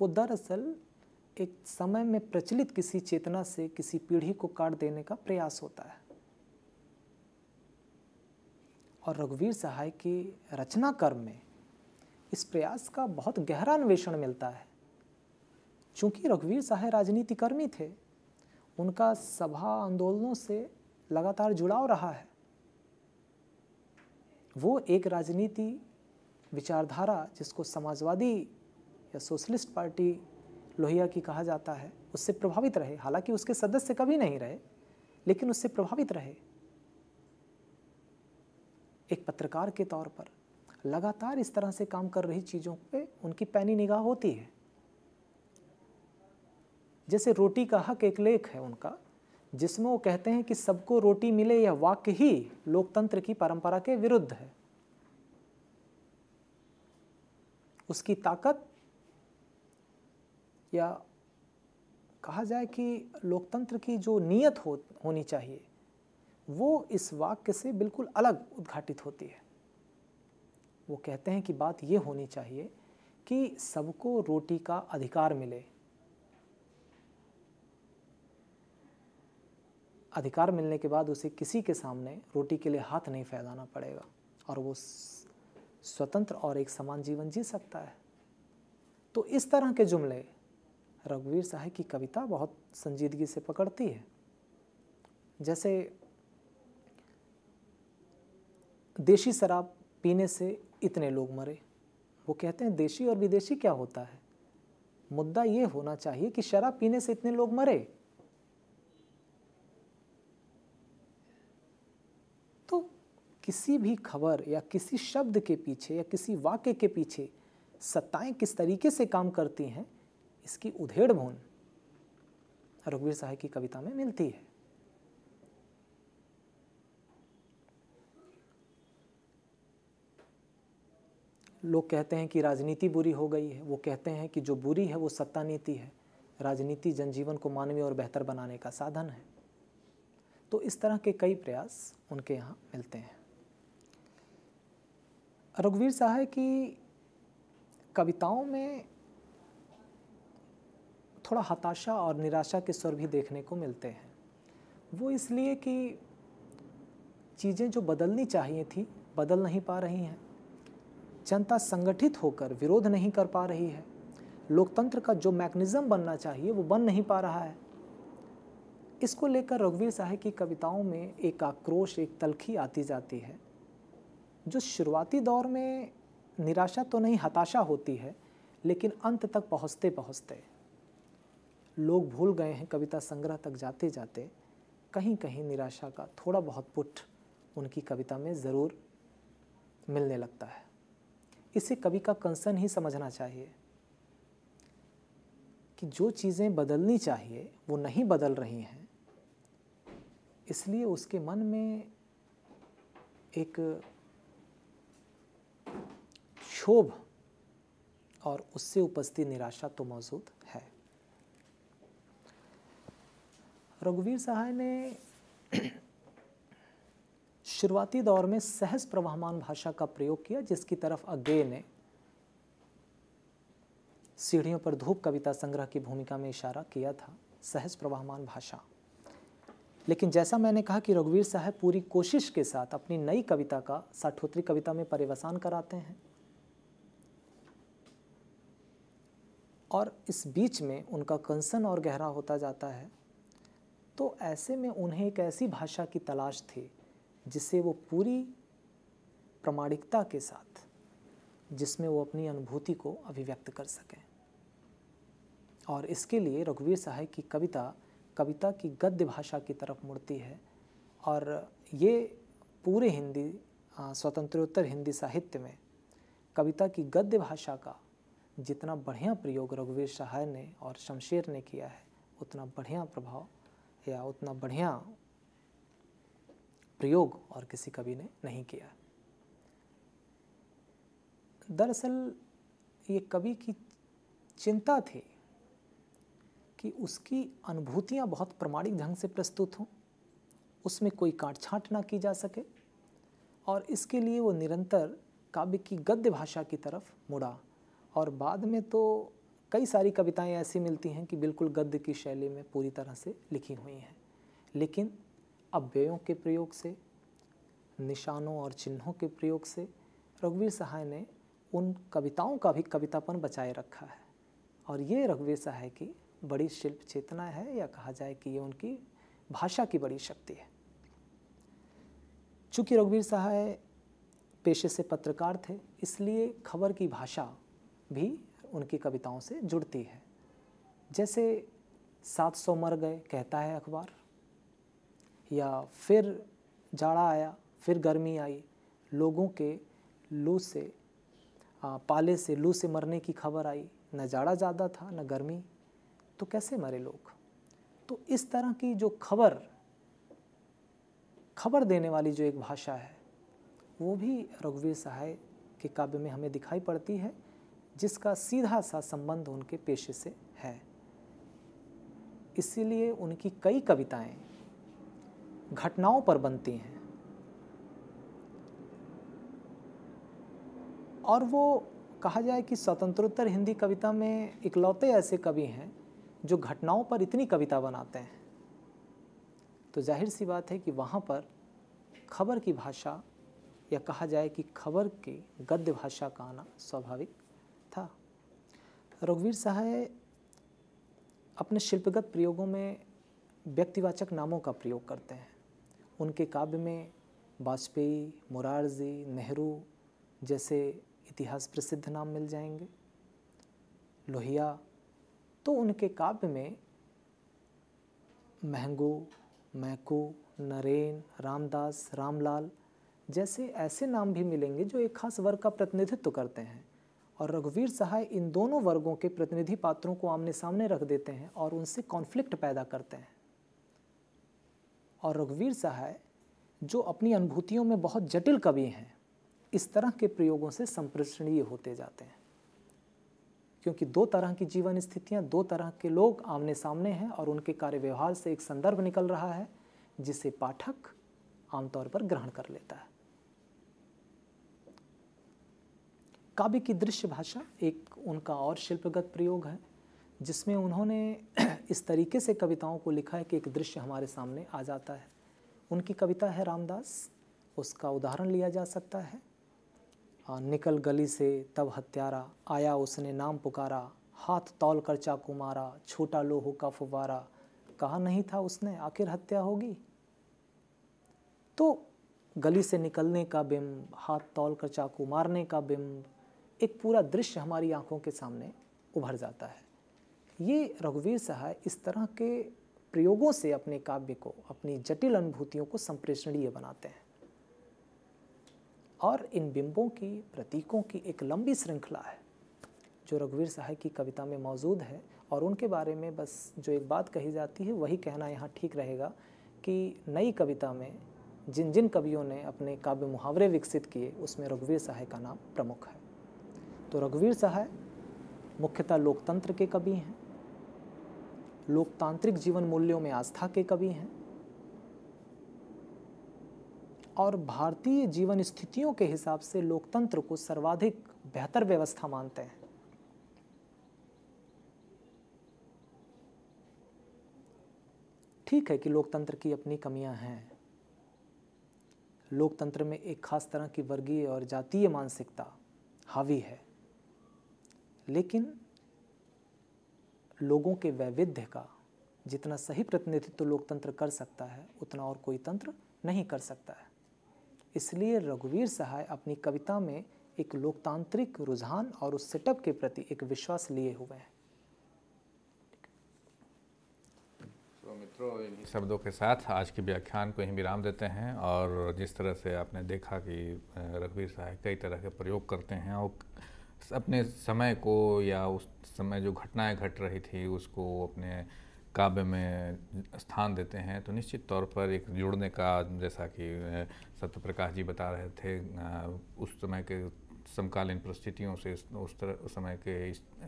वो दरअसल के समय में प्रचलित किसी चेतना से किसी पीढ़ी को काट देने का प्रयास होता है और रघुवीर सहाय की रचना कर्म में इस प्रयास का बहुत गहरा अन्वेषण मिलता है चूंकि रघुवीर सहाय राजनीतिकर्मी थे उनका सभा आंदोलनों से लगातार जुड़ाव रहा है वो एक राजनीति विचारधारा जिसको समाजवादी या सोशलिस्ट पार्टी लोहिया की कहा जाता है उससे प्रभावित रहे हालांकि उसके सदस्य कभी नहीं रहे लेकिन उससे प्रभावित रहे एक पत्रकार के तौर पर लगातार इस तरह से काम कर रही चीज़ों पे उनकी पैनी निगाह होती है जैसे रोटी का हक एक लेख है उनका जिसमें वो कहते हैं कि सबको रोटी मिले यह वाक्य ही लोकतंत्र की परंपरा के विरुद्ध है उसकी ताकत या कहा जाए कि लोकतंत्र की जो नीयत हो होनी चाहिए वो इस वाक्य से बिल्कुल अलग उद्घाटित होती है वो कहते हैं कि बात ये होनी चाहिए कि सबको रोटी का अधिकार मिले अधिकार मिलने के बाद उसे किसी के सामने रोटी के लिए हाथ नहीं फैलाना पड़ेगा और वो स्वतंत्र और एक समान जीवन जी सकता है तो इस तरह के जुमले रघुवीर साहब की कविता बहुत संजीदगी से पकड़ती है जैसे देशी शराब पीने से इतने लोग मरे वो कहते हैं देशी और विदेशी क्या होता है मुद्दा ये होना चाहिए कि शराब पीने से इतने लोग मरे तो किसी भी खबर या किसी शब्द के पीछे या किसी वाक्य के पीछे सत्ताएं किस तरीके से काम करती हैं इसकी उधेड़ भून रघुवीर साहब की कविता में मिलती है लोग कहते हैं कि राजनीति बुरी हो गई है वो कहते हैं कि जो बुरी है वो सत्ता नीति है राजनीति जनजीवन को मानवीय और बेहतर बनाने का साधन है तो इस तरह के कई प्रयास उनके यहाँ मिलते हैं रघुवीर साहब की कविताओं में थोड़ा हताशा और निराशा के स्वर भी देखने को मिलते हैं वो इसलिए कि चीज़ें जो बदलनी चाहिए थी बदल नहीं पा रही हैं जनता संगठित होकर विरोध नहीं कर पा रही है लोकतंत्र का जो मैकनिज़म बनना चाहिए वो बन नहीं पा रहा है इसको लेकर रघुवीर साहे की कविताओं में एक आक्रोश एक तलखी आती जाती है जो शुरुआती दौर में निराशा तो नहीं हताशा होती है लेकिन अंत तक पहुँचते पहुँचते लोग भूल गए हैं कविता संग्रह तक जाते जाते कहीं कहीं निराशा का थोड़ा बहुत पुट उनकी कविता में ज़रूर मिलने लगता है इसे कवि का कंसर्न ही समझना चाहिए कि जो चीज़ें बदलनी चाहिए वो नहीं बदल रही हैं इसलिए उसके मन में एक क्षोभ और उससे उपस्थित निराशा तो मौजूद रघुवीर सहाय ने शुरुआती दौर में सहज प्रवाहमान भाषा का प्रयोग किया जिसकी तरफ अज्ञे ने सीढ़ियों पर धूप कविता संग्रह की भूमिका में इशारा किया था सहज प्रवाहमान भाषा लेकिन जैसा मैंने कहा कि रघुवीर साहब पूरी कोशिश के साथ अपनी नई कविता का साठोत्री कविता में परिवसान कराते हैं और इस बीच में उनका कंसन और गहरा होता जाता है तो ऐसे में उन्हें एक ऐसी भाषा की तलाश थी जिसे वो पूरी प्रमाणिकता के साथ जिसमें वो अपनी अनुभूति को अभिव्यक्त कर सकें और इसके लिए रघुवीर साहब की कविता कविता की गद्य भाषा की तरफ मुड़ती है और ये पूरे हिंदी स्वतंत्रोत्तर हिंदी साहित्य में कविता की गद्य भाषा का जितना बढ़िया प्रयोग रघुवीर सहाय ने और शमशेर ने किया है उतना बढ़िया प्रभाव या उतना बढ़िया प्रयोग और किसी कवि ने नहीं किया दरअसल ये कवि की चिंता थी कि उसकी अनुभूतियाँ बहुत प्रमाणिक ढंग से प्रस्तुत हों उसमें कोई काट छाँट ना की जा सके और इसके लिए वो निरंतर काव्य की गद्य भाषा की तरफ मुड़ा और बाद में तो कई सारी कविताएं ऐसी मिलती हैं कि बिल्कुल गद्य की शैली में पूरी तरह से लिखी हुई हैं लेकिन अव्ययों के प्रयोग से निशानों और चिन्हों के प्रयोग से रघुवीर सहाय ने उन कविताओं का भी कवितापन बचाए रखा है और ये रघुवीर सहाय की बड़ी शिल्प चेतना है या कहा जाए कि ये उनकी भाषा की बड़ी शक्ति है चूँकि रघुवीर सहाय पेशे से पत्रकार थे इसलिए खबर की भाषा भी उनकी कविताओं से जुड़ती है जैसे सात सौ मर गए कहता है अखबार या फिर जाड़ा आया फिर गर्मी आई लोगों के लू से आ, पाले से लू से मरने की खबर आई न जाड़ा ज़्यादा था न गर्मी तो कैसे मरे लोग तो इस तरह की जो खबर खबर देने वाली जो एक भाषा है वो भी रघुवीर सहाय के काव्य में हमें दिखाई पड़ती है जिसका सीधा सा संबंध उनके पेशे से है इसीलिए उनकी कई कविताएं घटनाओं पर बनती हैं और वो कहा जाए कि स्वतंत्रोत्तर हिंदी कविता में इकलौते ऐसे कवि हैं जो घटनाओं पर इतनी कविता बनाते हैं तो जाहिर सी बात है कि वहाँ पर खबर की भाषा या कहा जाए कि खबर की गद्य भाषा का आना स्वाभाविक रघुवीर सहाय अपने शिल्पगत प्रयोगों में व्यक्तिवाचक नामों का प्रयोग करते हैं उनके काव्य में वाजपेयी मुरारजी नेहरू जैसे इतिहास प्रसिद्ध नाम मिल जाएंगे लोहिया तो उनके काव्य में महंगू महकू नरेन रामदास रामलाल जैसे ऐसे नाम भी मिलेंगे जो एक खास वर्ग का प्रतिनिधित्व करते हैं और रघुवीर सहाय इन दोनों वर्गों के प्रतिनिधि पात्रों को आमने सामने रख देते हैं और उनसे कॉन्फ्लिक्ट पैदा करते हैं और रघुवीर सहाय जो अपनी अनुभूतियों में बहुत जटिल कवि हैं इस तरह के प्रयोगों से संप्रेषणीय होते जाते हैं क्योंकि दो तरह की जीवन स्थितियां दो तरह के लोग आमने सामने हैं और उनके कार्य व्यवहार से एक संदर्भ निकल रहा है जिसे पाठक आमतौर पर ग्रहण कर लेता है काव्य की दृश्य भाषा एक उनका और शिल्पगत प्रयोग है जिसमें उन्होंने इस तरीके से कविताओं को लिखा है कि एक दृश्य हमारे सामने आ जाता है उनकी कविता है रामदास उसका उदाहरण लिया जा सकता है निकल गली से तब हत्यारा आया उसने नाम पुकारा हाथ तौल कर चाकू मारा छोटा लोहो का फुवारा कहा नहीं था उसने आखिर हत्या होगी तो गली से निकलने का बिंब हाथ तौल कर चाकू मारने का बिंब एक पूरा दृश्य हमारी आँखों के सामने उभर जाता है ये रघुवीर सहाय इस तरह के प्रयोगों से अपने काव्य को अपनी जटिल अनुभूतियों को संप्रेषणीय बनाते हैं और इन बिंबों की प्रतीकों की एक लंबी श्रृंखला है जो रघुवीर सहाय की कविता में मौजूद है और उनके बारे में बस जो एक बात कही जाती है वही कहना यहाँ ठीक रहेगा कि नई कविता में जिन जिन कवियों ने अपने काव्य मुहावरे विकसित किए उसमें रघुवीर सहाय का नाम प्रमुख है तो रघुवीर सहाय मुख्यतः लोकतंत्र के कवि हैं लोकतांत्रिक जीवन मूल्यों में आस्था के कवि हैं और भारतीय जीवन स्थितियों के हिसाब से लोकतंत्र को सर्वाधिक बेहतर व्यवस्था मानते हैं ठीक है कि लोकतंत्र की अपनी कमियां हैं लोकतंत्र में एक खास तरह की वर्गीय और जातीय मानसिकता हावी है लेकिन लोगों के वैविध्य का जितना सही प्रतिनिधित्व तो लोकतंत्र कर सकता है उतना और कोई तंत्र नहीं कर सकता है इसलिए रघुवीर सहाय अपनी कविता में एक लोकतांत्रिक रुझान और उस सेटअप के प्रति एक विश्वास लिए हुए हैं तो मित्रों इन्हीं शब्दों के साथ आज के व्याख्यान को यहीं विराम देते हैं और जिस तरह से आपने देखा कि रघुवीर सहाय कई तरह के प्रयोग करते हैं और अपने समय को या उस समय जो घटनाएं घट रही थी उसको अपने काव्य में स्थान देते हैं तो निश्चित तौर पर एक जुड़ने का जैसा कि सत्य प्रकाश जी बता रहे थे उस समय के समकालीन परिस्थितियों से उस तरह उस समय के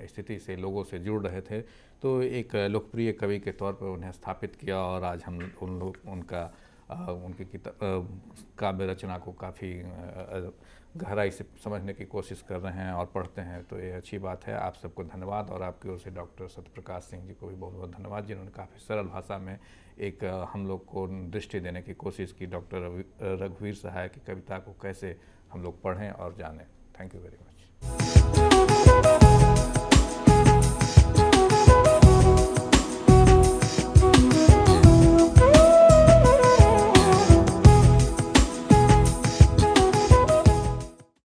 स्थिति से लोगों से जुड़ रहे थे तो एक लोकप्रिय कवि के तौर पर उन्हें स्थापित किया और आज हम उन लोग उनका उनकी काव्य रचना को काफ़ी गहराई से समझने की कोशिश कर रहे हैं और पढ़ते हैं तो ये अच्छी बात है आप सबको धन्यवाद और आपकी ओर से डॉक्टर सत्यप्रकाश सिंह जी को भी बहुत बहुत धन्यवाद जिन्होंने काफ़ी सरल भाषा में एक हम लोग को दृष्टि देने की कोशिश की डॉक्टर रघुवीर सहाय की कविता को कैसे हम लोग पढ़ें और जानें थैंक यू वेरी मच